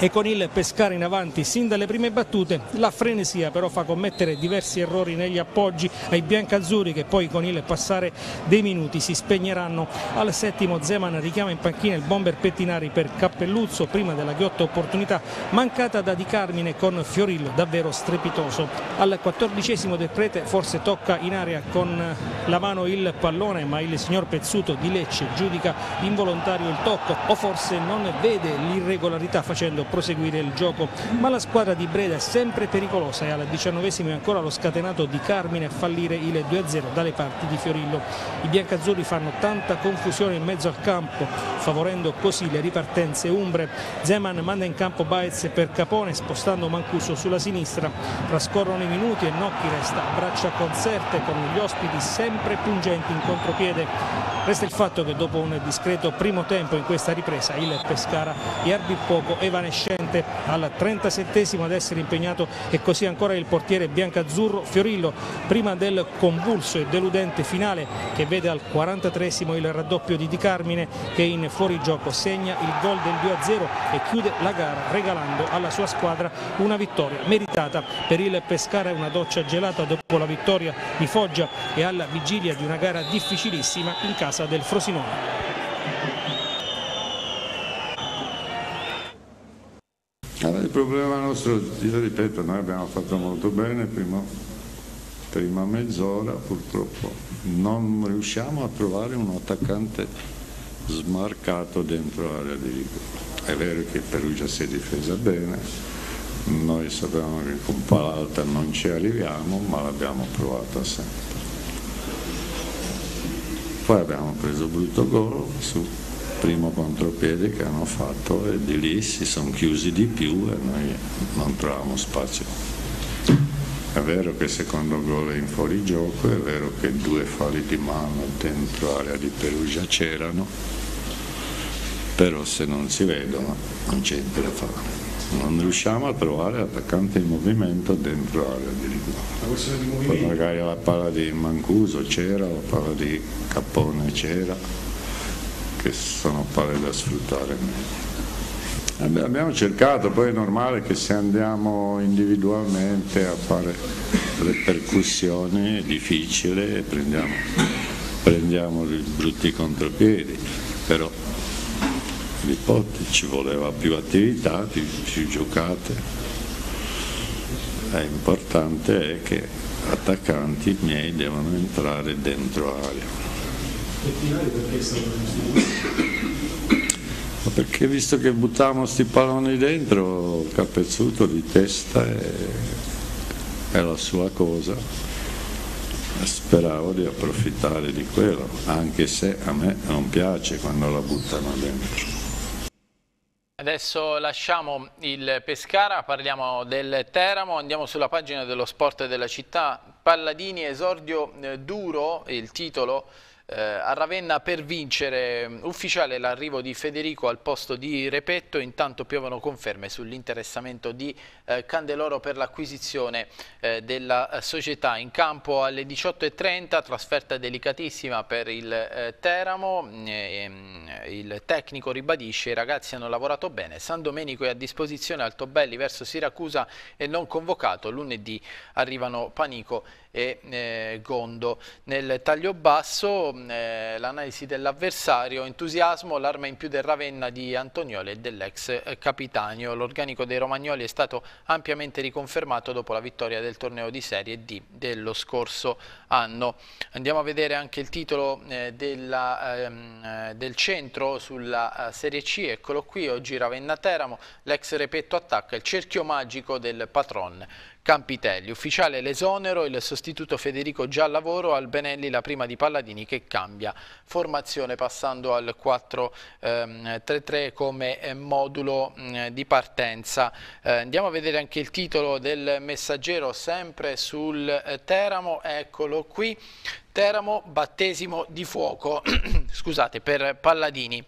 e con il pescare in avanti sin dalle prime battute la frenesia però fa commettere diversi errori negli appoggi ai biancazzurri che poi con il passare dei minuti si spegneranno al settimo Zeman richiama in panchina il bomber Pettinari per Cappelluzzo prima della ghiotta opportunità mancata da Di Carmine con Fiorillo davvero strepitoso al quattordicesimo del Prete forse tocca in aria con la mano il pallone ma il signor Pezzuto di Lecce giudica involontario il tocco o forse non vede l'irregolarità facendo proseguire il gioco, ma la squadra di Breda è sempre pericolosa e al diciannovesimo è ancora lo scatenato di Carmine a fallire il 2-0 dalle parti di Fiorillo. I biancazzurri fanno tanta confusione in mezzo al campo, favorendo così le ripartenze umbre. Zeman manda in campo Baez per Capone, spostando Mancuso sulla sinistra. Trascorrono i minuti e Nocchi resta a braccia concerte con gli ospiti sempre pungenti in contropiede. Resta il fatto che dopo un discreto primo tempo in questa ripresa il Pescara è Iardi poco evanescente al 37 ad essere impegnato e così ancora il portiere biancazzurro Fiorillo prima del convulso e deludente finale che vede al 43 il raddoppio di Di Carmine che in fuorigioco segna il gol del 2-0 e chiude la gara regalando alla sua squadra una vittoria meritata per il Pescara una doccia gelata dopo la vittoria di Foggia e alla vigilia di una gara difficilissima in casa ripartenza del Frosinone. Allora, il problema nostro, io ripeto, noi abbiamo fatto molto bene prima, prima mezz'ora, purtroppo non riusciamo a trovare un attaccante smarcato dentro l'area di rigore. È vero che Perugia si è difesa bene, noi sapevamo che con Palalta non ci arriviamo, ma l'abbiamo provata sempre. Poi abbiamo preso brutto gol sul primo contropiede che hanno fatto e di lì si sono chiusi di più e noi non trovavamo spazio. È vero che il secondo gol è in fuorigioco, è vero che due falli di mano dentro l'area di Perugia c'erano, però se non si vedono non c'è niente da fare non riusciamo a trovare attaccante in movimento dentro l'area di rigore. Poi magari la palla di Mancuso c'era, la palla di Cappone c'era, che sono palle da sfruttare meglio. Abbiamo cercato, poi è normale che se andiamo individualmente a fare le percussioni è difficile, prendiamo, prendiamo i brutti contropiedi, però l'ipotesi, ci voleva più attività, più, giocate. È importante è che attaccanti miei devono entrare dentro area. Ma perché visto che buttavamo questi palloni dentro, capezzuto di testa è, è la sua cosa. Speravo di approfittare di quello, anche se a me non piace quando la buttano dentro. Adesso lasciamo il Pescara, parliamo del Teramo, andiamo sulla pagina dello sport della città. Palladini esordio eh, duro, il titolo eh, a Ravenna per vincere mm, ufficiale l'arrivo di Federico al posto di Repetto, intanto piovono conferme sull'interessamento di eh, Candeloro per l'acquisizione eh, della eh, società. In campo alle 18.30 trasferta delicatissima per il eh, Teramo, mm, mm, il tecnico ribadisce i ragazzi hanno lavorato bene, San Domenico è a disposizione Altobelli verso Siracusa e non convocato, lunedì arrivano Panico e eh, Gondo. Nel taglio basso mm, eh, l'analisi dell'avversario, entusiasmo, l'arma in più del Ravenna di Antonioli e dell'ex eh, Capitanio. L'organico dei Romagnoli è stato ampiamente riconfermato dopo la vittoria del torneo di Serie D dello scorso anno. Andiamo a vedere anche il titolo eh, della, ehm, eh, del centro sulla eh, Serie C, eccolo qui, oggi Ravenna-Teramo, l'ex Repetto attacca il cerchio magico del patron Campitelli. Ufficiale l'esonero, il sostituto Federico Giallavoro, Albenelli la prima di Palladini che cambia formazione passando al 4-3-3 ehm, come eh, modulo mm, di partenza. Eh, andiamo a vedere anche il titolo del messaggero sempre sul eh, Teramo, eccolo qui. Teramo, battesimo di fuoco, scusate, per Palladini.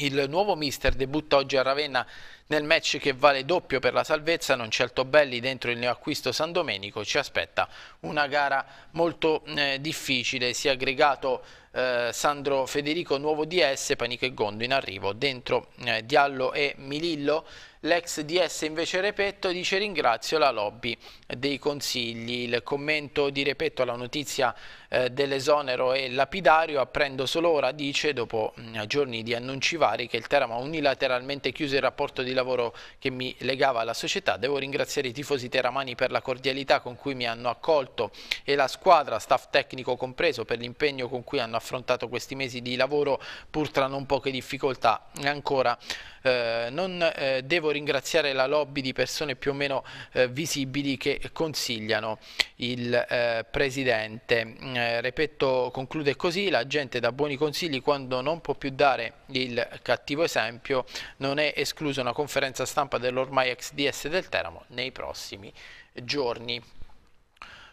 Il nuovo mister debutta oggi a Ravenna nel match che vale doppio per la salvezza non c'è Altobelli dentro il neoacquisto San Domenico, ci aspetta una gara molto eh, difficile, si è aggregato eh, Sandro Federico, nuovo DS, Panico e Gondo in arrivo, dentro eh, Diallo e Milillo, l'ex DS invece Repetto dice ringrazio la lobby dei consigli, il commento di Repetto alla notizia eh, dell'esonero e lapidario, apprendo solo ora, dice, dopo mh, mm, giorni di annunci vari, che il Teramo ha unilateralmente chiuso il rapporto di lavoro che mi legava alla società. Devo ringraziare i tifosi teramani per la cordialità con cui mi hanno accolto e la squadra, staff tecnico compreso, per l'impegno con cui hanno affrontato questi mesi di lavoro, pur tra non poche difficoltà. Ancora, eh, non eh, devo ringraziare la lobby di persone più o meno eh, visibili che consigliano il eh, Presidente eh, Repetto conclude così, la gente dà buoni consigli quando non può più dare il cattivo esempio, non è esclusa una conferenza stampa dell'ormai ex DS del Teramo nei prossimi giorni.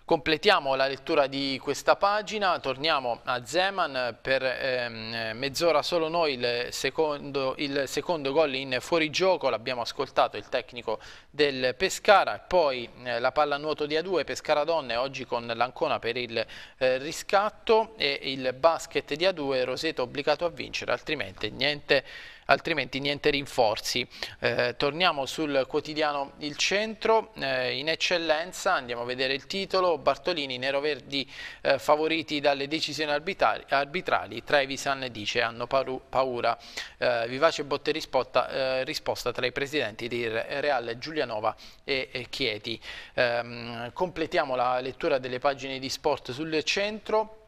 Completiamo la lettura di questa pagina, torniamo a Zeman per ehm, mezz'ora solo noi il secondo, il secondo gol in fuorigioco, l'abbiamo ascoltato il tecnico del Pescara, poi eh, la pallanuoto di A2 Pescara Donne oggi con l'Ancona per il eh, riscatto e il basket di A2 Roseto obbligato a vincere altrimenti niente altrimenti niente rinforzi. Eh, torniamo sul quotidiano Il Centro, eh, in eccellenza, andiamo a vedere il titolo, Bartolini, Neroverdi eh, favoriti dalle decisioni arbitrali, arbitrali. Trevisan dice hanno paura, eh, vivace botte risposta, eh, risposta, tra i presidenti di Real Giulianova e, e Chieti. Ehm, completiamo la lettura delle pagine di sport sul Centro.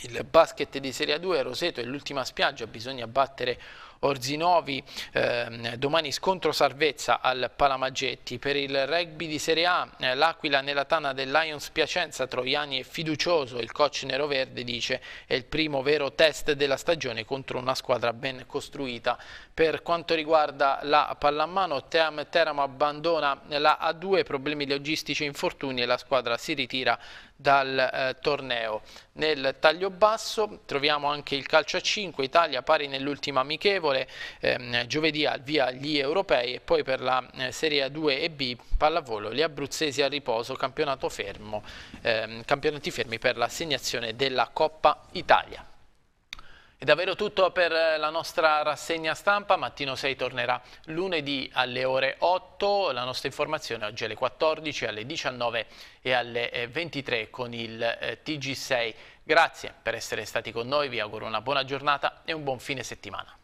Il basket di Serie 2, Roseto è l'ultima spiaggia, bisogna battere Orzinovi, eh, domani scontro salvezza al Palamaggetti. Per il rugby di Serie A, eh, l'Aquila nella tana del Lions Piacenza, Troiani è fiducioso, il coach Nero Verde dice è il primo vero test della stagione contro una squadra ben costruita. Per quanto riguarda la pallamano, Team Teramo abbandona la A2, problemi logistici e infortuni e la squadra si ritira dal eh, torneo. Nel taglio basso troviamo anche il calcio a 5, Italia pari nell'ultima amichevole, ehm, giovedì al via gli europei e poi per la eh, Serie A2 e B pallavolo gli abruzzesi a riposo, campionato fermo, ehm, campionati fermi per l'assegnazione della Coppa Italia. È davvero tutto per eh, la nostra rassegna stampa, Mattino 6 tornerà lunedì alle ore 8, la nostra informazione oggi alle 14, alle 19 e alle 23 eh, con il eh, TG6. Grazie per essere stati con noi, vi auguro una buona giornata e un buon fine settimana.